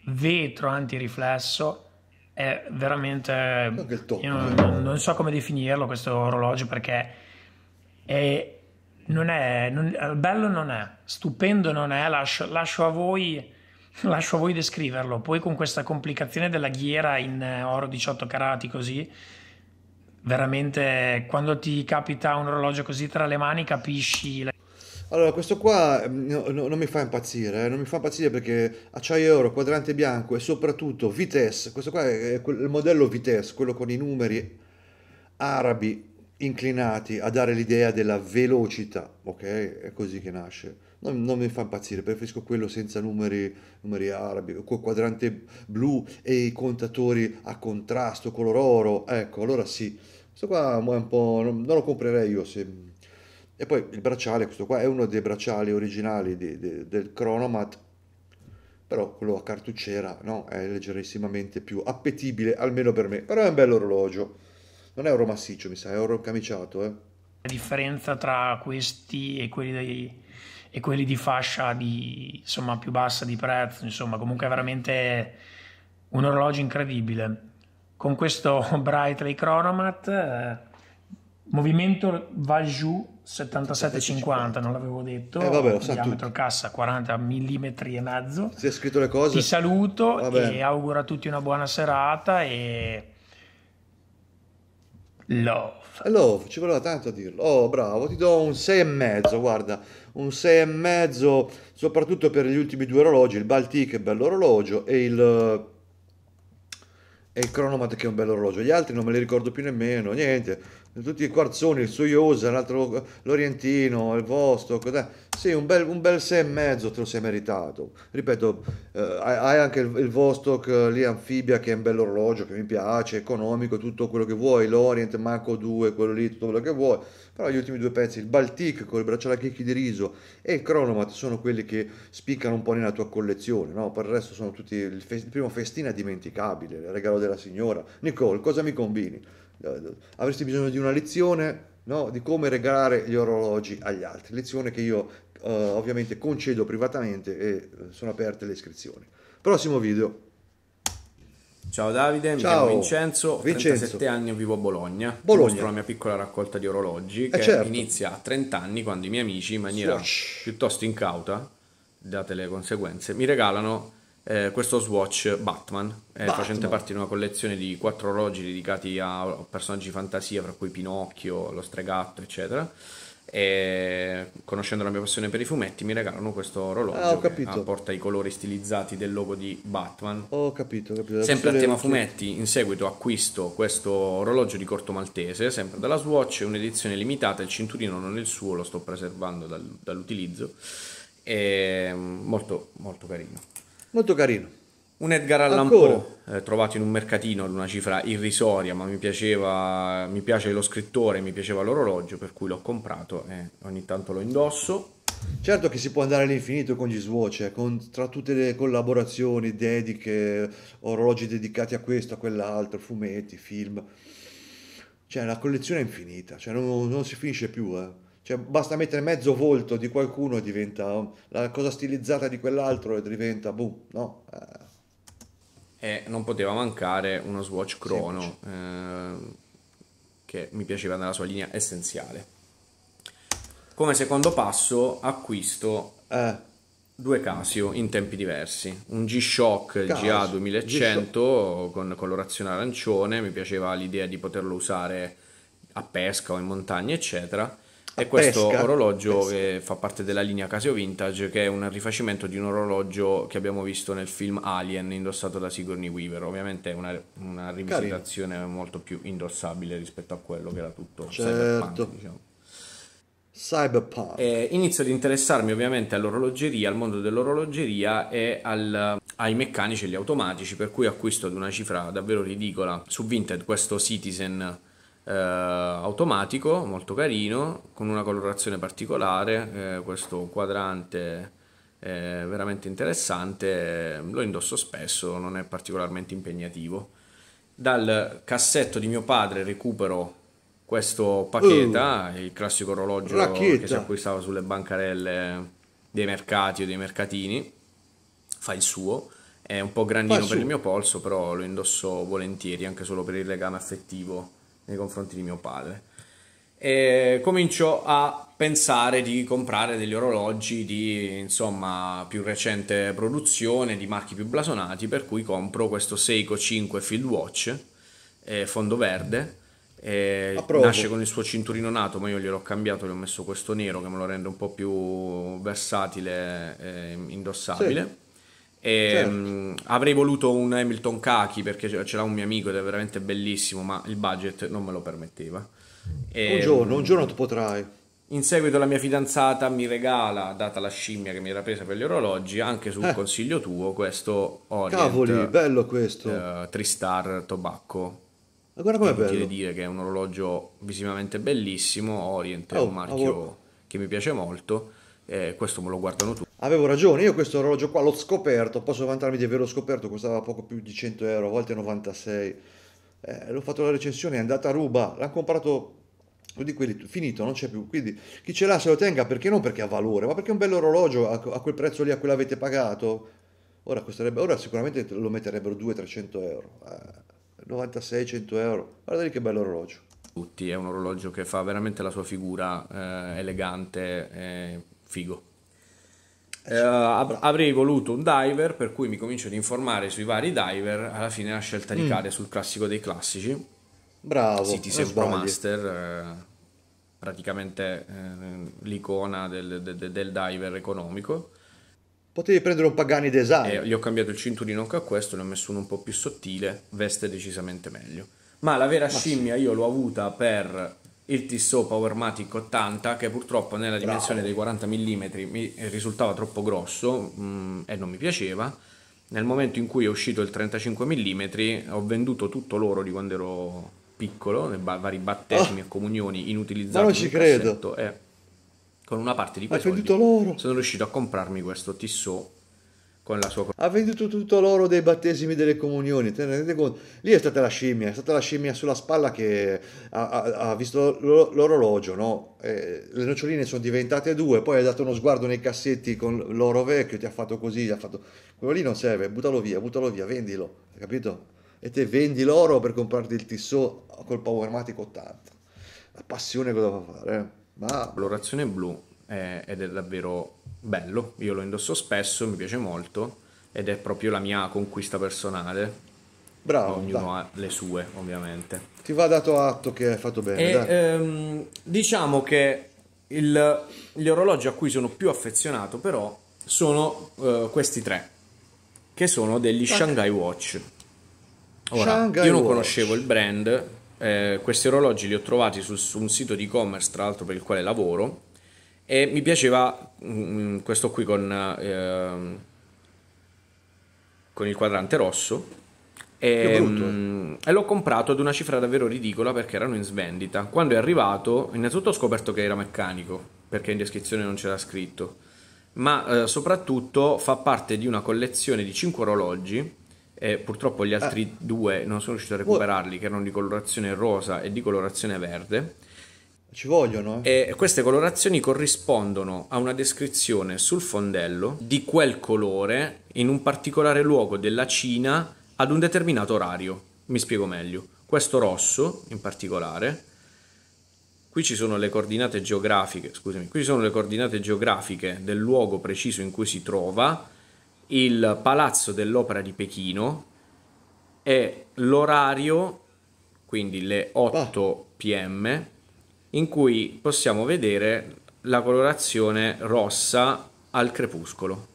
vetro antiriflesso. È veramente. Top, non, non, non, so come definirlo questo orologio perché è, non è. Non, bello non è, stupendo non è, lascio, lascio a voi lascio a voi descriverlo. Poi con questa complicazione della ghiera in eh, oro 18 carati così, veramente quando ti capita un orologio così tra le mani capisci... La... Allora, questo qua mm, no, no, non mi fa impazzire, eh? non mi fa impazzire perché acciaio oro, quadrante bianco e soprattutto Vitesse, questo qua è il modello Vitesse, quello con i numeri arabi inclinati a dare l'idea della velocità, ok? È così che nasce non, non mi fa impazzire, preferisco quello senza numeri, numeri arabi, col quadrante blu e i contatori a contrasto, color oro, ecco, allora sì, questo qua è un po', non, non lo comprerei io se... E poi il bracciale, questo qua è uno dei bracciali originali di, di, del Chronomat, però quello a cartucciera no? è leggerissimamente più appetibile, almeno per me. Però è un bello orologio, non è oro massiccio, mi sa, è oro camiciato. Eh. La differenza tra questi e quelli dei, e quelli di fascia di, insomma, più bassa di prezzo, insomma comunque veramente un orologio incredibile. Con questo [laughs] Brightly Chronomat, eh, movimento va giù 77,50, non l'avevo detto, eh, vabbè, diametro tutti. cassa 40 mm e mezzo. Si è scritto le cose. Ti saluto vabbè. e auguro a tutti una buona serata e... Love. I love, ci voleva tanto a dirlo. Oh, bravo, ti do un 6 e mezzo, guarda, un 6 e mezzo, soprattutto per gli ultimi due orologi, il Baltic, bello orologio, e il e il Cronomat che è un bel orologio. Gli altri non me li ricordo più nemmeno, niente tutti i corzoni, il Soyosa, l'altro l'Orientino, il vostro, cos'è? sì, un bel, un bel 6 e mezzo te lo sei meritato. Ripeto, eh, hai anche il, il Vostok eh, lì anfibia che è un bell'orologio che mi piace, economico, tutto quello che vuoi, l'Orient, Marco 2, quello lì, tutto quello che vuoi, però gli ultimi due pezzi, il Baltic con il bracciale a chicchi di riso e il Cronomat sono quelli che spiccano un po' nella tua collezione, no? Per il resto sono tutti, il, fe, il primo festino è dimenticabile, il regalo della signora. Nicole, cosa mi combini? avresti bisogno di una lezione no? di come regalare gli orologi agli altri, lezione che io eh, ovviamente concedo privatamente e eh, sono aperte le iscrizioni. Prossimo video. Ciao Davide, Ciao. chiamo Vincenzo, ho 37 anni vivo a Bologna. Bologna. Mostro la mia piccola raccolta di orologi eh, che eh certo. inizia a 30 anni quando i miei amici in maniera Swatch. piuttosto incauta, date le conseguenze, mi regalano eh, questo Swatch Batman, eh, Batman. facente parte di una collezione di quattro orologi dedicati a personaggi di fantasia, fra cui Pinocchio, lo stregatto, eccetera. E conoscendo la mia passione per i fumetti, mi regalano questo orologio ah, che porta i colori stilizzati del logo di Batman. Ho capito, ho capito. Sempre a tema fumetti, in seguito acquisto questo orologio di corto maltese, sempre dalla Swatch, un'edizione limitata, il cinturino non è il suo, lo sto preservando dal, dall'utilizzo. È molto, molto carino. Molto carino. Un Edgar Allan Poe eh, trovato in un mercatino ad una cifra irrisoria, ma mi piaceva, mi piace lo scrittore, mi piaceva l'orologio, per cui l'ho comprato e ogni tanto lo indosso. Certo che si può andare all'infinito con gli Swatch, con, tra tutte le collaborazioni, dediche, orologi dedicati a questo, a quell'altro, fumetti, film. Cioè la collezione è infinita, cioè non, non si finisce più. Eh. Cioè, basta mettere mezzo volto di qualcuno e diventa um, la cosa stilizzata di quell'altro e diventa boom, no? Eh. E non poteva mancare uno Swatch crono eh, che mi piaceva nella sua linea essenziale. Come secondo passo acquisto eh. due Casio in tempi diversi, un G-Shock GA 2100 G con colorazione arancione, mi piaceva l'idea di poterlo usare a pesca o in montagna eccetera e questo pesca, orologio pesca. fa parte della linea Casio Vintage, che è un rifacimento di un orologio che abbiamo visto nel film Alien, indossato da Sigourney Weaver. Ovviamente è una, una rivisitazione Carino. molto più indossabile rispetto a quello che era tutto certo. cyberpunk, diciamo. Cyberpunk. Eh, inizio ad interessarmi ovviamente all'orologeria, al mondo dell'orologeria e al, ai meccanici e agli automatici, per cui acquisto ad una cifra davvero ridicola su Vinted questo Citizen eh, automatico, molto carino, con una colorazione particolare, eh, questo quadrante è veramente interessante, lo indosso spesso, non è particolarmente impegnativo. Dal cassetto di mio padre recupero questo pacchetto, uh, il classico orologio racchetta. che si acquistava sulle bancarelle dei mercati o dei mercatini, fa il suo, è un po' grandino per il mio polso, però lo indosso volentieri anche solo per il legame affettivo nei confronti di mio padre. E cominciò a pensare di comprare degli orologi di insomma più recente produzione, di marchi più blasonati, per cui compro questo Seiko 5 Field Watch, eh, fondo verde, eh, nasce con il suo cinturino nato, ma io gliel'ho cambiato, gli ho messo questo nero che me lo rende un po' più versatile e indossabile. Sì. E, certo. Ehm, avrei voluto un Hamilton Kaki perché ce l'ha un mio amico ed è veramente bellissimo, ma il budget non me lo permetteva. E, un ehm, giorno, un giorno tu potrai. In seguito la mia fidanzata mi regala, data la scimmia che mi era presa per gli orologi, anche sul eh. consiglio tuo, questo Orient. Cavoli, bello questo. Uh, Tristar Tobacco. Ma guarda com'è bello. Vuol dire che è un orologio visivamente bellissimo, Orient è oh, un marchio oh. che mi piace molto eh, questo me lo guardano tutti. Avevo ragione, io questo orologio qua l'ho scoperto, posso vantarmi di averlo scoperto, costava poco più di 100 euro, a volte 96. Eh, l'ho fatto la recensione, è andata a ruba, l'hanno comprato di quelli, finito, non c'è più. Quindi chi ce l'ha se lo tenga perché non perché ha valore, ma perché è un bello orologio a, quel prezzo lì a cui l'avete pagato. Ora, costerebbe, ora sicuramente lo metterebbero 200-300 euro, eh, 96-100 euro. Guarda lì che bello orologio. Tutti, è un orologio che fa veramente la sua figura eh, elegante. Eh figo. Eh, avrei voluto un diver, per cui mi comincio ad informare sui vari diver. Alla fine la scelta di mm. sul classico dei classici. Bravo. Citizen Pro Master, eh, praticamente eh, l'icona del, del, del, diver economico. Potevi prendere un Pagani Design. Eh, gli ho cambiato il cinturino anche a questo, ne ho messo uno un po' più sottile, veste decisamente meglio. Ma la vera Ma scimmia sì. io l'ho avuta per il Tissot Powermatic 80 che purtroppo nella dimensione Bravo. dei 40 mm mi risultava troppo grosso mh, mm, e non mi piaceva nel momento in cui è uscito il 35 mm ho venduto tutto l'oro di quando ero piccolo nei vari battesimi oh, e comunioni inutilizzati non ci credo eh, con una parte di quei sono riuscito a comprarmi questo Tissot con la sua... Ha venduto tutto l'oro dei battesimi delle comunioni, te rendete conto? Lì è stata la scimmia, è stata la scimmia sulla spalla che ha, ha, ha visto l'orologio, no? Eh, le noccioline sono diventate due, poi ha dato uno sguardo nei cassetti con l'oro vecchio, ti ha fatto così, ha fatto... Quello lì non serve, buttalo via, buttalo via, vendilo, hai capito? E te vendi l'oro per comprarti il tissot col Powermatic 80. La passione cosa fa fare? Eh? Ma... l'orazione blu è, ed è davvero bello, io lo indosso spesso, mi piace molto ed è proprio la mia conquista personale. Bravo. Ognuno dai. ha le sue, ovviamente. Ti va dato atto che hai fatto bene. E, ehm, diciamo che il, gli orologi a cui sono più affezionato però sono eh, questi tre, che sono degli okay. Shanghai Watch. Ora, Shanghai io non Watch. conoscevo il brand, eh, questi orologi li ho trovati su, su un sito di e-commerce, tra l'altro per il quale lavoro, e mi piaceva mh, mm, questo qui con, eh, con il quadrante rosso. E, mh, mm, e, l'ho comprato ad una cifra davvero ridicola perché erano in svendita. Quando è arrivato, innanzitutto ho scoperto che era meccanico perché in descrizione non c'era scritto, ma eh, soprattutto fa parte di una collezione di 5 orologi. E purtroppo gli altri eh. due non sono riuscito a recuperarli, che erano di colorazione rosa e di colorazione verde ci vogliono. E queste colorazioni corrispondono a una descrizione sul fondello di quel colore in un particolare luogo della Cina ad un determinato orario. Mi spiego meglio. Questo rosso, in particolare, qui ci sono le coordinate geografiche, scusami, qui sono le coordinate geografiche del luogo preciso in cui si trova il palazzo dell'opera di Pechino e l'orario, quindi le 8 pm in cui possiamo vedere la colorazione rossa al crepuscolo.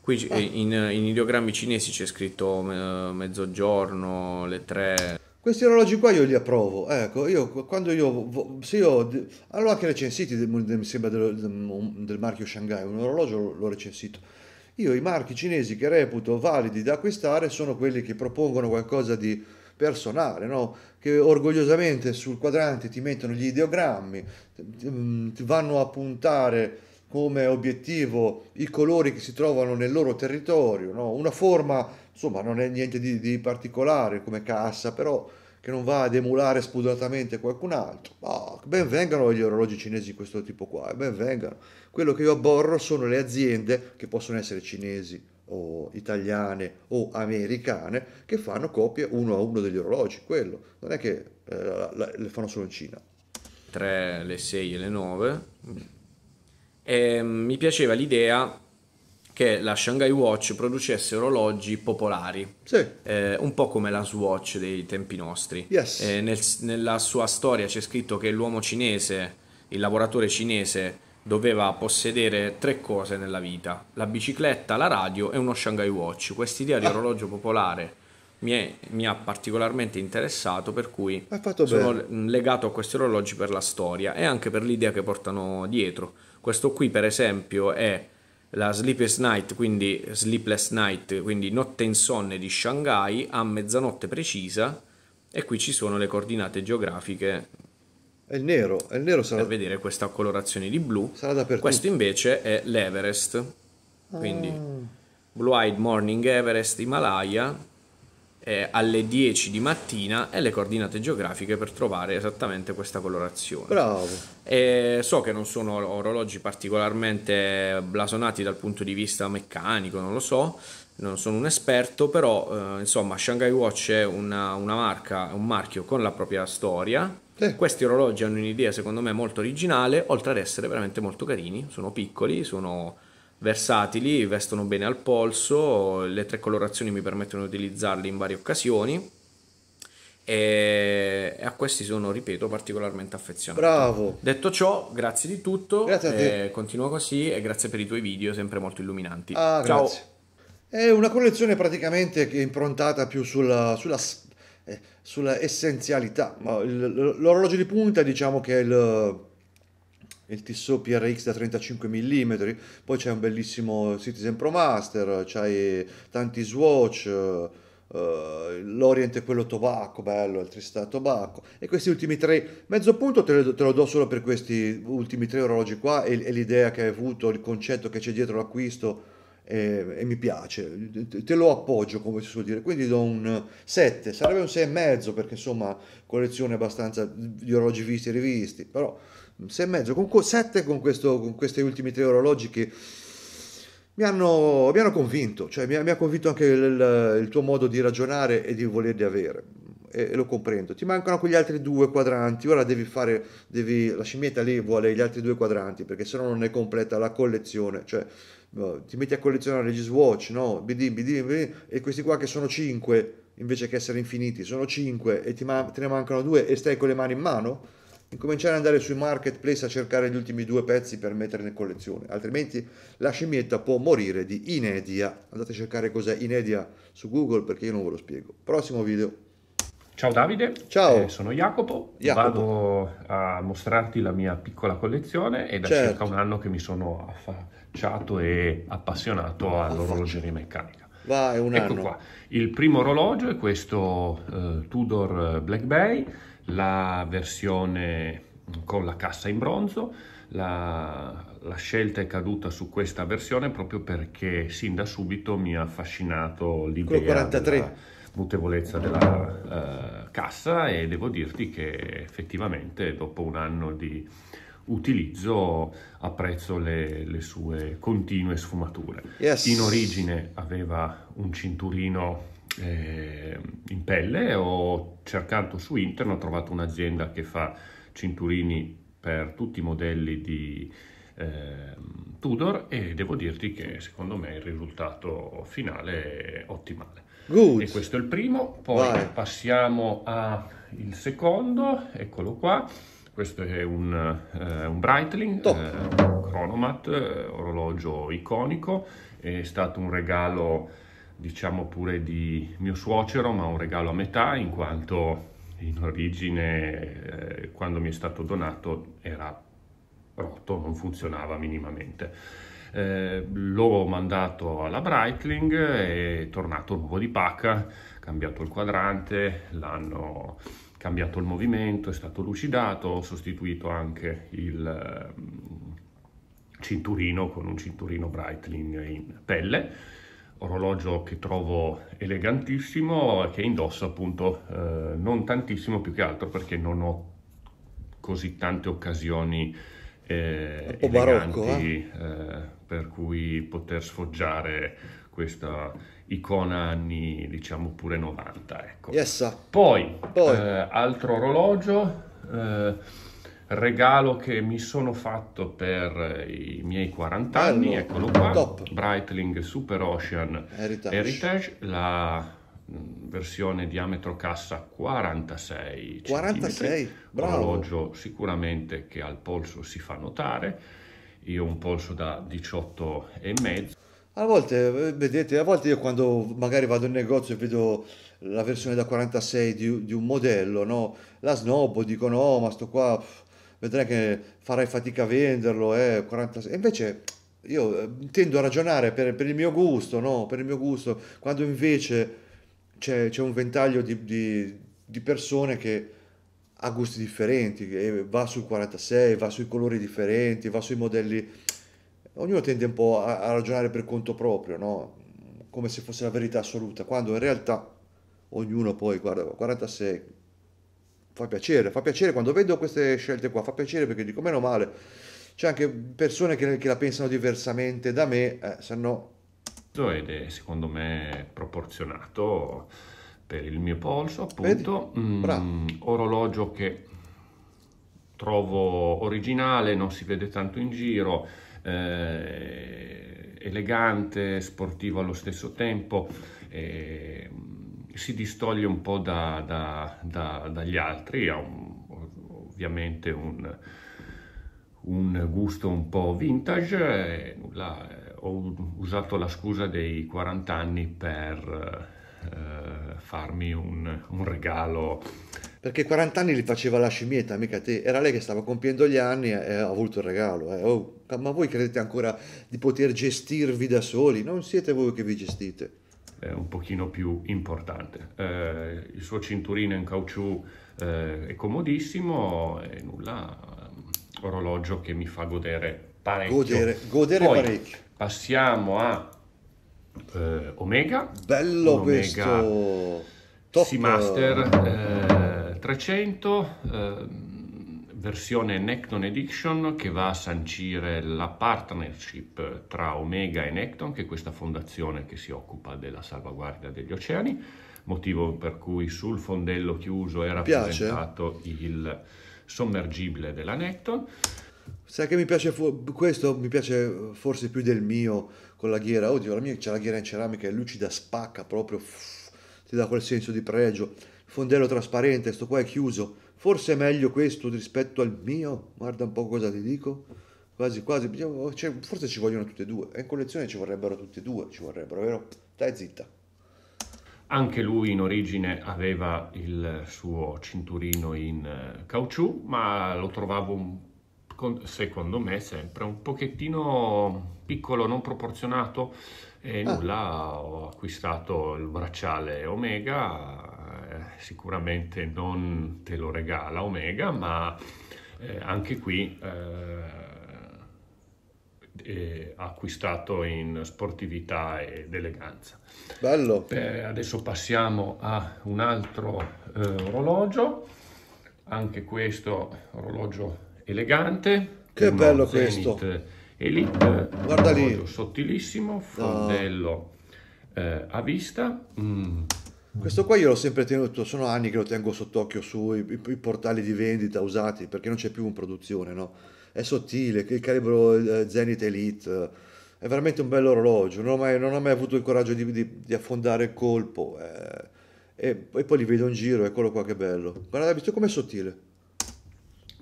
Qui eh. in, in ideogrammi cinesi c'è scritto eh, mezzogiorno, le tre... Questi orologi qua io li approvo, ecco, io quando io, se io, allora anche recensiti, mi sembra del, del marchio Shanghai, un orologio l'ho recensito, io i marchi cinesi che reputo validi da acquistare sono quelli che propongono qualcosa di personale, no? che orgogliosamente sul quadrante ti mettono gli ideogrammi, mm, ti vanno a puntare come obiettivo i colori che si trovano nel loro territorio, no? una forma, insomma, non è niente di, di, particolare come cassa, però che non va ad emulare spudoratamente qualcun altro. Oh, ben vengano gli orologi cinesi di questo tipo qua, ben vengano. Quello che io abborro sono le aziende che possono essere cinesi o italiane o americane che fanno copie uno a uno degli orologi, quello non è che eh, le fanno solo in Cina. 3, le 6 e le 9. E, ehm, mi piaceva l'idea che la Shanghai Watch producesse orologi popolari, sì. eh, un po' come la Swatch dei tempi nostri. Yes. Eh, nel, nella sua storia c'è scritto che l'uomo cinese, il lavoratore cinese, doveva possedere tre cose nella vita, la bicicletta, la radio e uno Shanghai Watch. Quest'idea di ah. orologio popolare mi, è, mi, ha particolarmente interessato, per cui sono bene. legato a questi orologi per la storia e anche per l'idea che portano dietro. Questo qui, per esempio, è la Sleepless Night, quindi Sleepless Night, quindi notte insonne di Shanghai a mezzanotte precisa e qui ci sono le coordinate geografiche è il nero, è il nero sarà... Per vedere questa colorazione di blu. Sarà dappertutto. Questo invece è l'Everest. Quindi ah. Blue Eyed Morning Everest Himalaya eh, alle 10 di mattina e le coordinate geografiche per trovare esattamente questa colorazione. Bravo. E so che non sono orologi particolarmente blasonati dal punto di vista meccanico, non lo so, non sono un esperto, però eh, insomma Shanghai Watch è una, una marca, un marchio con la propria storia questi orologi hanno un'idea secondo me molto originale, oltre ad essere veramente molto carini, sono piccoli, sono versatili, vestono bene al polso, le tre colorazioni mi permettono di utilizzarli in varie occasioni e a questi sono, ripeto, particolarmente affezionato. Bravo! Detto ciò, grazie di tutto, grazie a te. Eh, continua così e grazie per i tuoi video sempre molto illuminanti. Ah, Ciao! Grazie. È una collezione praticamente che è improntata più sulla, sulla eh, sulla essenzialità. L'orologio di punta diciamo che è il, il Tissot PRX da 35 mm, poi c'è un bellissimo Citizen Pro Master, c'hai tanti Swatch, Uh, l'Orient è quello tobacco, bello, il Tristat tobacco e questi ultimi tre, mezzo punto te lo, te lo do solo per questi ultimi tre orologi qua e, e l'idea che hai avuto, il concetto che c'è dietro l'acquisto e, e mi piace, te lo appoggio come si suol dire, quindi do un 7, sarebbe un 6,5 perché insomma collezione abbastanza di orologi visti e rivisti, però un 6,5, con 7 con, questo, con questi ultimi tre orologi che... Mi hanno, mi hanno, convinto, cioè mi, ha, mi ha convinto anche il, il, tuo modo di ragionare e di volerli avere. E, lo comprendo. Ti mancano quegli altri due quadranti. Ora devi fare, devi, la scimmietta lì vuole gli altri due quadranti perché se no non è completa la collezione. Cioè, ti metti a collezionare gli Swatch, no? BD, BD, BD, e questi qua che sono 5 invece che essere infiniti, sono 5 e man- te ne mancano 2 e stai con le mani in mano? Incominciare ad andare sui marketplace a cercare gli ultimi due pezzi per metterli in collezione, altrimenti la scimmietta può morire di inedia. Andate a cercare cos'è inedia su Google perché io non ve lo spiego. Prossimo video. Ciao Davide, Ciao. Eh, sono Jacopo. Jacopo. vado a mostrarti la mia piccola collezione è da certo. circa un anno che mi sono affacciato e appassionato all'orologeria meccanica. Va, è un ecco anno. Qua. Il primo orologio è questo eh, Tudor Black Bay, la versione con la cassa in bronzo. La, la, scelta è caduta su questa versione proprio perché sin da subito mi ha affascinato l'idea. 43. Della, mutevolezza della eh, cassa e devo dirti che effettivamente dopo un anno di utilizzo apprezzo le, le sue continue sfumature. Yes. In origine aveva un cinturino eh, in pelle, ho cercato su internet, ho trovato un'azienda che fa cinturini per tutti i modelli di eh, Tudor e devo dirti che secondo me il risultato finale è ottimale. Good. E questo è il primo, poi Vai. passiamo al secondo, eccolo qua. Questo è un, eh, un Breitling, eh, un Chronomat, eh, orologio iconico. È stato un regalo, diciamo pure di mio suocero, ma un regalo a metà, in quanto in origine, eh, quando mi è stato donato, era rotto, non funzionava minimamente. Eh, l'ho mandato alla Breitling, è tornato nuovo di pacca, cambiato il quadrante, l'hanno cambiato il movimento, è stato lucidato, ho sostituito anche il mm, cinturino con un cinturino Breitling in pelle orologio che trovo elegantissimo che indosso appunto eh, non tantissimo più che altro perché non ho così tante occasioni eh, un po' eleganti, eh? Eh, per cui poter sfoggiare questa icona anni, diciamo pure 90, ecco. Yes. Poi, Poi. Eh, altro orologio, eh, regalo che mi sono fatto per i miei 40 anni, eccolo qua, Top. Breitling Super Ocean Heritage, Heritage la Mm, versione diametro cassa 46 46 bravo orologio sicuramente che al polso si fa notare io ho un polso da 18 e mezzo a volte eh, vedete a volte io quando magari vado in negozio e vedo la versione da 46 di, di un modello no la snobbo dico no oh, ma sto qua vedrai che farai fatica a venderlo eh, 46 e invece io eh, tendo a ragionare per, per il mio gusto no per il mio gusto quando invece c'è, c'è un ventaglio di, di, di, persone che ha gusti differenti, va sul 46, va sui colori differenti, va sui modelli. Ognuno tende un po' a, a ragionare per conto proprio, no? come se fosse la verità assoluta, quando in realtà ognuno poi guarda 46 fa piacere, fa piacere quando vedo queste scelte qua, fa piacere perché dico meno male, c'è anche persone che, che la pensano diversamente da me, eh, se no giusto ed è secondo me proporzionato per il mio polso appunto mm, orologio che trovo originale non si vede tanto in giro eh, elegante sportivo allo stesso tempo eh, si distoglie un po' da, da, da, dagli altri ha un, ovviamente un, un gusto un po' vintage eh, nulla ho usato la scusa dei 40 anni per eh, farmi un, un, regalo. Perché 40 anni li faceva la scimmietta, mica te. Era lei che stava compiendo gli anni e ha avuto il regalo. Eh. Oh, ma voi credete ancora di poter gestirvi da soli? Non siete voi che vi gestite. È un pochino più importante. Eh, il suo cinturino in caucciù eh, è comodissimo, e nulla, mm, orologio che mi fa godere parecchio. Godere, godere Poi, parecchio Passiamo a eh, Omega. Bello Omega questo! Top. Seamaster eh, 300, eh, versione Necton Edition che va a sancire la partnership tra Omega e Necton, che è questa fondazione che si occupa della salvaguardia degli oceani, motivo per cui sul fondello chiuso era presentato il sommergibile della Necton. Sai che mi piace fu- questo? Mi piace forse più del mio con la ghiera. Oddio, la mia c'è la ghiera in ceramica, è lucida, spacca proprio, fff, [sniffs] ti dà quel senso di pregio. Fondello trasparente, sto qua è chiuso. Forse è meglio questo rispetto al mio. Guarda un po' cosa ti dico. Quasi, quasi, cioè, forse ci vogliono tutte e due. E eh, in collezione ci vorrebbero tutte e due, ci vorrebbero, vero? Stai zitta. Anche lui in origine aveva il suo cinturino in eh, caucciù, ma lo trovavo un secondo me sempre un pochettino piccolo, non proporzionato e ah. nulla, ho acquistato il bracciale Omega, eh, sicuramente non te lo regala Omega, ma eh, anche qui eh, acquistato in sportività ed eleganza. Bello. Eh, adesso passiamo a un altro eh, orologio, anche questo orologio elegante. Che bello Zenith questo! Elite, guarda lì, sottilissimo, fondello no. eh, a vista. Mm. Questo qua io l'ho sempre tenuto, sono anni che lo tengo sott'occhio sui i, i portali di vendita usati perché non c'è più in produzione, no? È sottile, il calibro eh, Zenith Elite, è veramente un bell'orologio, non, ho mai, non ho mai avuto il coraggio di, di, di affondare il colpo eh, e, e, poi li vedo in giro, eccolo qua che bello. Guarda, visto com'è sottile?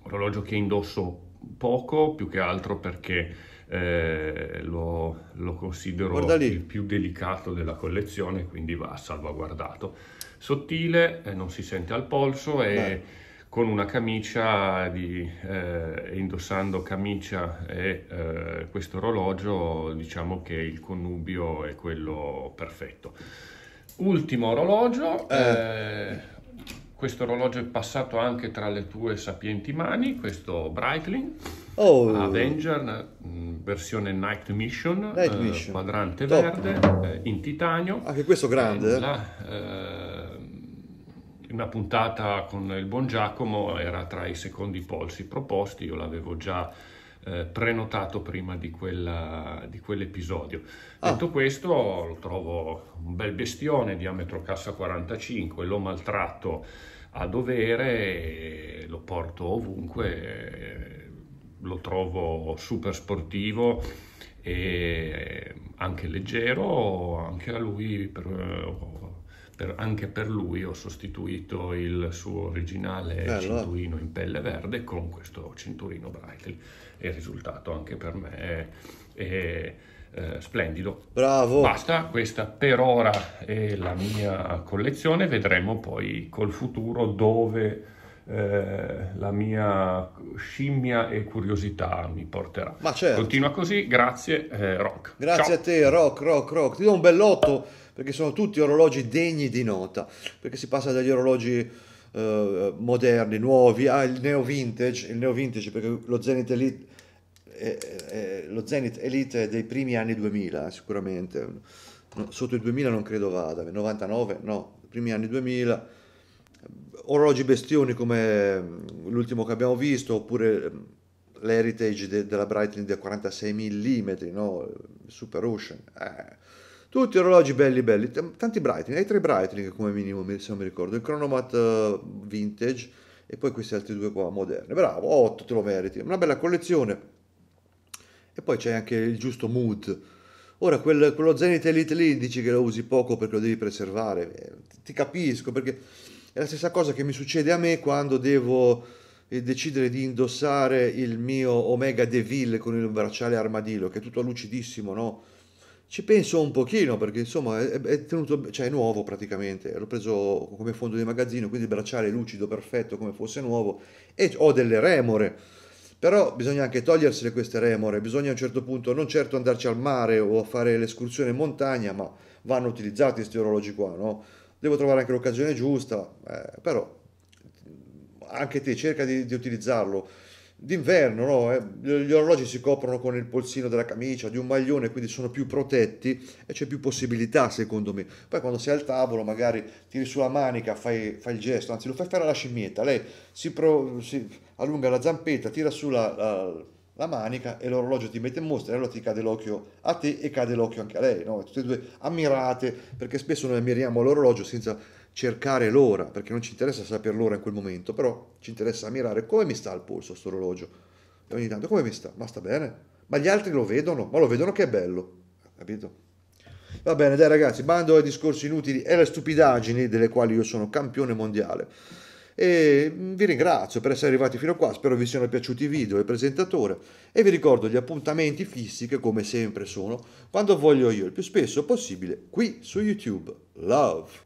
orologio che indosso poco, più che altro perché eh, lo, lo, considero il più delicato della collezione, quindi va salvaguardato. Sottile, eh, non si sente al polso e Beh. con una camicia, di, eh, indossando camicia e eh, questo orologio, diciamo che il connubio è quello perfetto. Ultimo orologio, eh. Eh, questo orologio è passato anche tra le tue sapienti mani, questo Breitling. Oh. Avenger, mm, versione Night Mission, Night eh, Mission. quadrante Top. verde, eh, in titanio. Anche ah, questo grande. Eh. La, ehm, una puntata con il buon Giacomo era tra i secondi polsi proposti, io l'avevo già eh, prenotato prima di, quella, di quell'episodio. Ah. Detto questo, lo trovo un bel bestione, diametro cassa 45, l'ho maltratto a dovere, lo porto ovunque, eh, lo trovo super sportivo e anche leggero, anche a lui per, eh, per, anche per lui ho sostituito il suo originale Bello. Eh. cinturino in pelle verde con questo cinturino Braille e il risultato anche per me è, è eh, splendido. Bravo! Basta, questa per ora è la mia collezione, vedremo poi col futuro dove eh, la mia scimmia e curiosità mi porterà. Ma certo. Continua così, grazie eh, Rock. Grazie Ciao. a te Rock, Rock, Rock, ti do un bell'otto perché sono tutti orologi degni di nota, perché si passa dagli orologi eh, moderni, nuovi, al neo vintage, il neo vintage perché lo Zenith Elite è, è, è, lo Zenith Elite è dei primi anni 2000 eh, sicuramente, sotto il 2000 non credo vada, 99 no, primi anni 2000, orologi bestioni come mm, l'ultimo che abbiamo visto, oppure mm, l'heritage de, della Breitling da 46 mm, no? Super Ocean. Eh tutti orologi belli belli, tanti Breitling, hai tre Breitling come minimo se non mi ricordo, il Chronomat eh, Vintage e poi questi altri due qua moderni, bravo, 8 te lo meriti, una bella collezione. E poi c'è anche il giusto mood. Ora, quel, quello Zenith Elite lì dici che lo usi poco perché lo devi preservare, eh, ti capisco perché è la stessa cosa che mi succede a me quando devo eh, decidere di indossare il mio Omega Deville con il bracciale armadillo, che è tutto lucidissimo, no? Ci penso un pochino perché insomma è, è tenuto, cioè è nuovo praticamente, l'ho preso come fondo di magazzino, quindi il bracciale lucido, perfetto come fosse nuovo e ho delle remore, però bisogna anche togliersele queste remore, bisogna a un certo punto non certo andarci al mare o a fare l'escursione in montagna, ma vanno utilizzati questi orologi qua, no? Devo trovare anche l'occasione giusta, eh, però anche te cerca di, di utilizzarlo d'inverno, no? eh, gli orologi si coprono con il polsino della camicia, di un maglione, quindi sono più protetti e c'è più possibilità secondo me. Poi quando sei al tavolo magari tiri sulla manica, fai, fai il gesto, anzi lo fai fare alla scimmietta, lei si, pro, si allunga la zampetta, tira sulla la, la, manica e l'orologio ti mette in mostra e allora ti cade l'occhio a te e cade l'occhio anche a lei, no? tutte e due ammirate perché spesso noi ammiriamo l'orologio senza cercare l'ora, perché non ci interessa sapere l'ora in quel momento, però ci interessa ammirare come mi sta il polso sto orologio. E ogni tanto come mi sta? Ma sta bene? Ma gli altri lo vedono, ma lo vedono che è bello, capito? Va bene, dai ragazzi, bando ai discorsi inutili e alle stupidaggini delle quali io sono campione mondiale. E mm, vi ringrazio per essere arrivati fino a qua, spero vi siano piaciuti i video e il presentatore e vi ricordo gli appuntamenti fissi che come sempre sono quando voglio io il più spesso possibile qui su YouTube. Love!